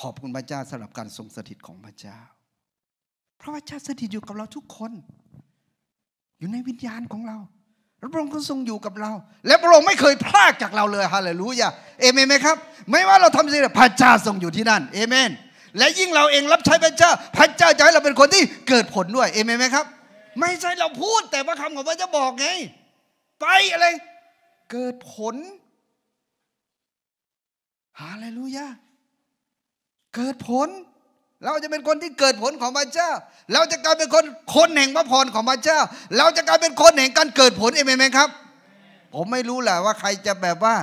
ขอบคุณพระเจ้าสำหรับการทรงสถิตของพระเจ้าพระวจนะสถิตอยู่กับเราทุกคน อยู่ในวิญญาณของเราพระองค์ก็ทรงอยู่กับเรา และพระองค์ไม่เคยพลากจากเราเลยฮาเลลูยาเอเมนไหมครับ ไม่ว่าเราทำสิ่งใดพระเจ้าทรงอยู่ที่นั่นเอเมน และยิ่งเราเองรับใช้พระเจ้า พระเจ้าจะให้เราเป็นคนที่เกิดผลด้วยเอเมนไหมครับ ไม่ใช่เราพูดแต่พระคำของพระเจ้าบอกไงไปอะไร เกิดผลฮาเลลูยาเกิดผล เราจะเป็นคนที่เกิดผลของพระเจ้า เราจะกลายเป็นคนคนแห่งพระพรของพระเจ้า เราจะกลายเป็นคนแห่งการเกิดผล เอเมนไหมครับ ผมไม่รู้แหละว่าใครจะแบบว่า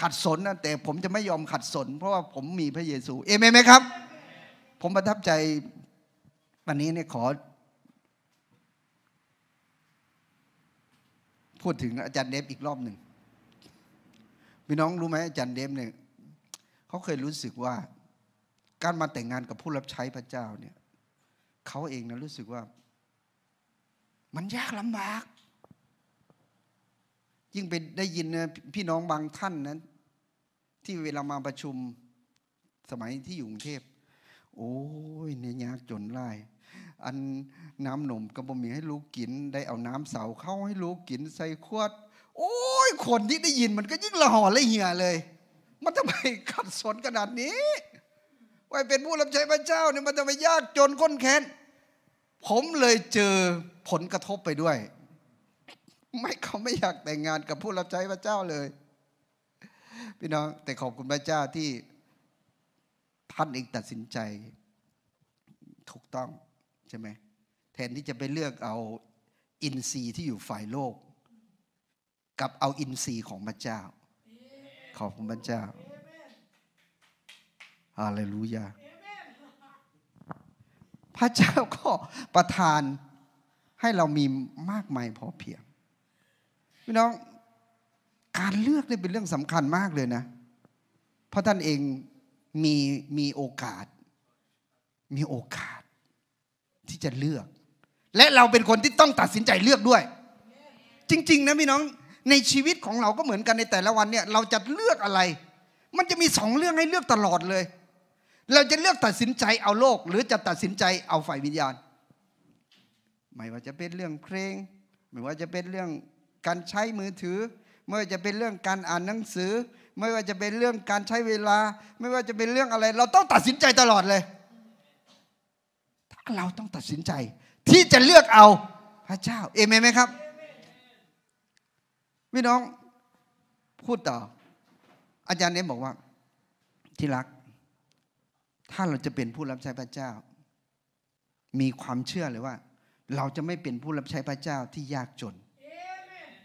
ขัดสนนะ แต่ผมจะไม่ยอมขัดสน เพราะว่าผมมีพระเยซู เอเมนไหมครับ ผมประทับใจวันนี้เนี่ยขอพูดถึงอาจารย์เดฟอีกรอบหนึ่งพี่น้องรู้ไหมอาจารย์เดฟเนี่ยเขาเคยรู้สึกว่า การมาแต่งงานกับผู้รับใช้พระเจ้าเนี่ยเขาเองนะรู้สึกว่า มันยากลำบากยิ่งไปได้ยินนะพี่น้องบางท่านนั้น ที่เวลามาประชุม สมัยที่อยู่กรุงเทพโอ้ยเนี่ยยากจนไล่อันน้ำหนมกระบมีให้ลูกกิน ได้เอาน้ำเสาเข้าให้ลูกกินใส่ขวด โอ้ยคนที่ได้ยินมันก็ยิ่งละห่อละเหี่ยเลยมันทำไมขัดสนขนาดนี้ว่าเป็นผู้รับใช้พระเจ้าเนี่ยมันทำไมยากจนก้นแค้น ผมเลยเจอผลกระทบไปด้วย ไม่เขาไม่อยากแต่งงานกับผู้รับใช้พระเจ้าเลย พี่น้องแต่ขอบคุณพระเจ้าที่ท่านเองตัดสินใจ ถูกต้องใช่ไหมแทนที่จะไปเลือกเอาอินทรีย์ที่อยู่ฝ่ายโลก กับเอาอินทรีย์ของพระเจ้าขอบคุณพระเจ้าอาเลลูยาพระเจ้าก็ประทานให้เรามีมากมายพอเพียงพี่น้องการเลือกนี่เป็นเรื่องสำคัญมากเลยนะ เพราะท่านเองมีมีโอกาส มีโอกาสที่จะเลือก และเราเป็นคนที่ต้องตัดสินใจเลือกด้วย จริงๆนะพี่น้องในชีวิตของเราก็เหมือนกันในแต่ละวันเนี่ยเราจะเลือกอะไร มันจะมีสองเรื่องให้เลือกตลอดเลย เราจะเลือกตัดสินใจเอาโลก หรือจะตัดสินใจเอาฝ่ายวิญญาณไม่ว่าจะเป็นเรื่องเพลงไม่ว่าจะเป็นเรื่องการใช้มือถือ ไม่ว่าจะเป็นเรื่องการอ่านหนังสือ ไม่ว่าจะเป็นเรื่องการใช้เวลา ไม่ว่าจะเป็นเรื่องอะไร เราต้องตัดสินใจตลอดเลยเราต้องตัดสินใจที่จะเลือกเอา พระเจ้าเอเมนไหมครับพี่น้องพูดต่อ อาจารย์เน้บอกว่า ที่รักถ้าเราจะเป็นผู้รับใช้พระเจ้า มีความเชื่อเลยว่า เราจะไม่เป็นผู้รับใช้พระเจ้าที่ยากจน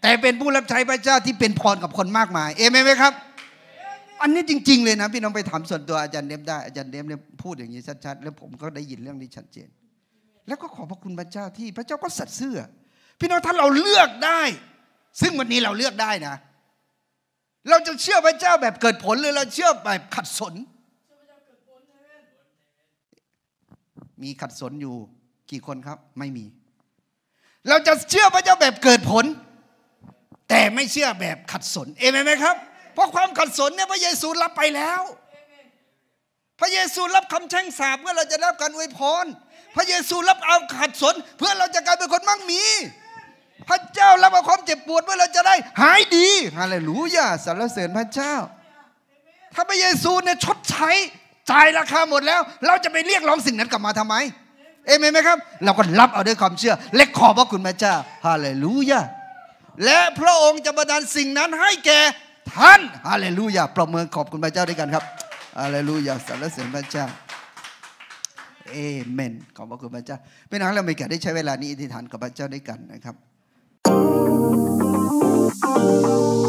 แต่เป็นผู้รับใช้พระเจ้าที่เป็นพรกับคนมากมายเอเมนไหมครับ อันนี้จริง ๆ เลยนะพี่น้องไปถามส่วนตัวอาจารย์เนมได้อาจารย์เนมเนี่ยพูดอย่างนี้ชัดๆแล้วผมก็ได้ยินเรื่องนี้ชัดเจน แล้วก็ขอบพระคุณพระเจ้าที่ พระเจ้าก็สัตย์ซื่อพี่น้องถ้าเราเลือกได้ซึ่งวันนี้เราเลือกได้นะ เราจะเชื่อพระเจ้าแบบเกิดผลหรือเราเชื่อแบบขัดสน มีขัดสนอยู่กี่คนครับไม่มี เราจะเชื่อพระเจ้าแบบเกิดผล แต่ไม่เชื่อแบบขัดสน เอเมนไหมครับ เพราะความขัดสนเนี่ยพระเยซูรับไปแล้ว พระเยซูรับคำแช่งสาปเพื่อเราจะรับการอวยพรพระเยซูรับเอาขัดสน เพื่อเราจะกลายเป็นคนมั่งมีพระเจ้ารับเอาความเจ็บปวดเพื่อเราจะได้ หายดีฮาเลลูยาสรรเสริญพระเจ้า ถ้าพระเยซูเนี่ยชดใช้จ่ายราคาหมดแล้ว เราจะไปเรียกร้องสิ่งนั้นกลับมาทำไม เอเมนไหมครับเราก็รับเอาด้วยความเชื่อ และขอบพระคุณพระเจ้าฮาเลลูยาและพระองค์จะประทานสิ่งนั้นให้แก่ท่านฮาเลลูยาประเมินขอบคุณพระเจ้าด้วยกันครับฮาเลลูยาสรรเสริญพระเจ้าเอเมนขอบพระคุณพระเจ้าเป็นครั้งเราไม่แก่ได้ใช้เวลานี้อธิษฐานกับพระเจ้าด้วยกันนะครับ Thank you.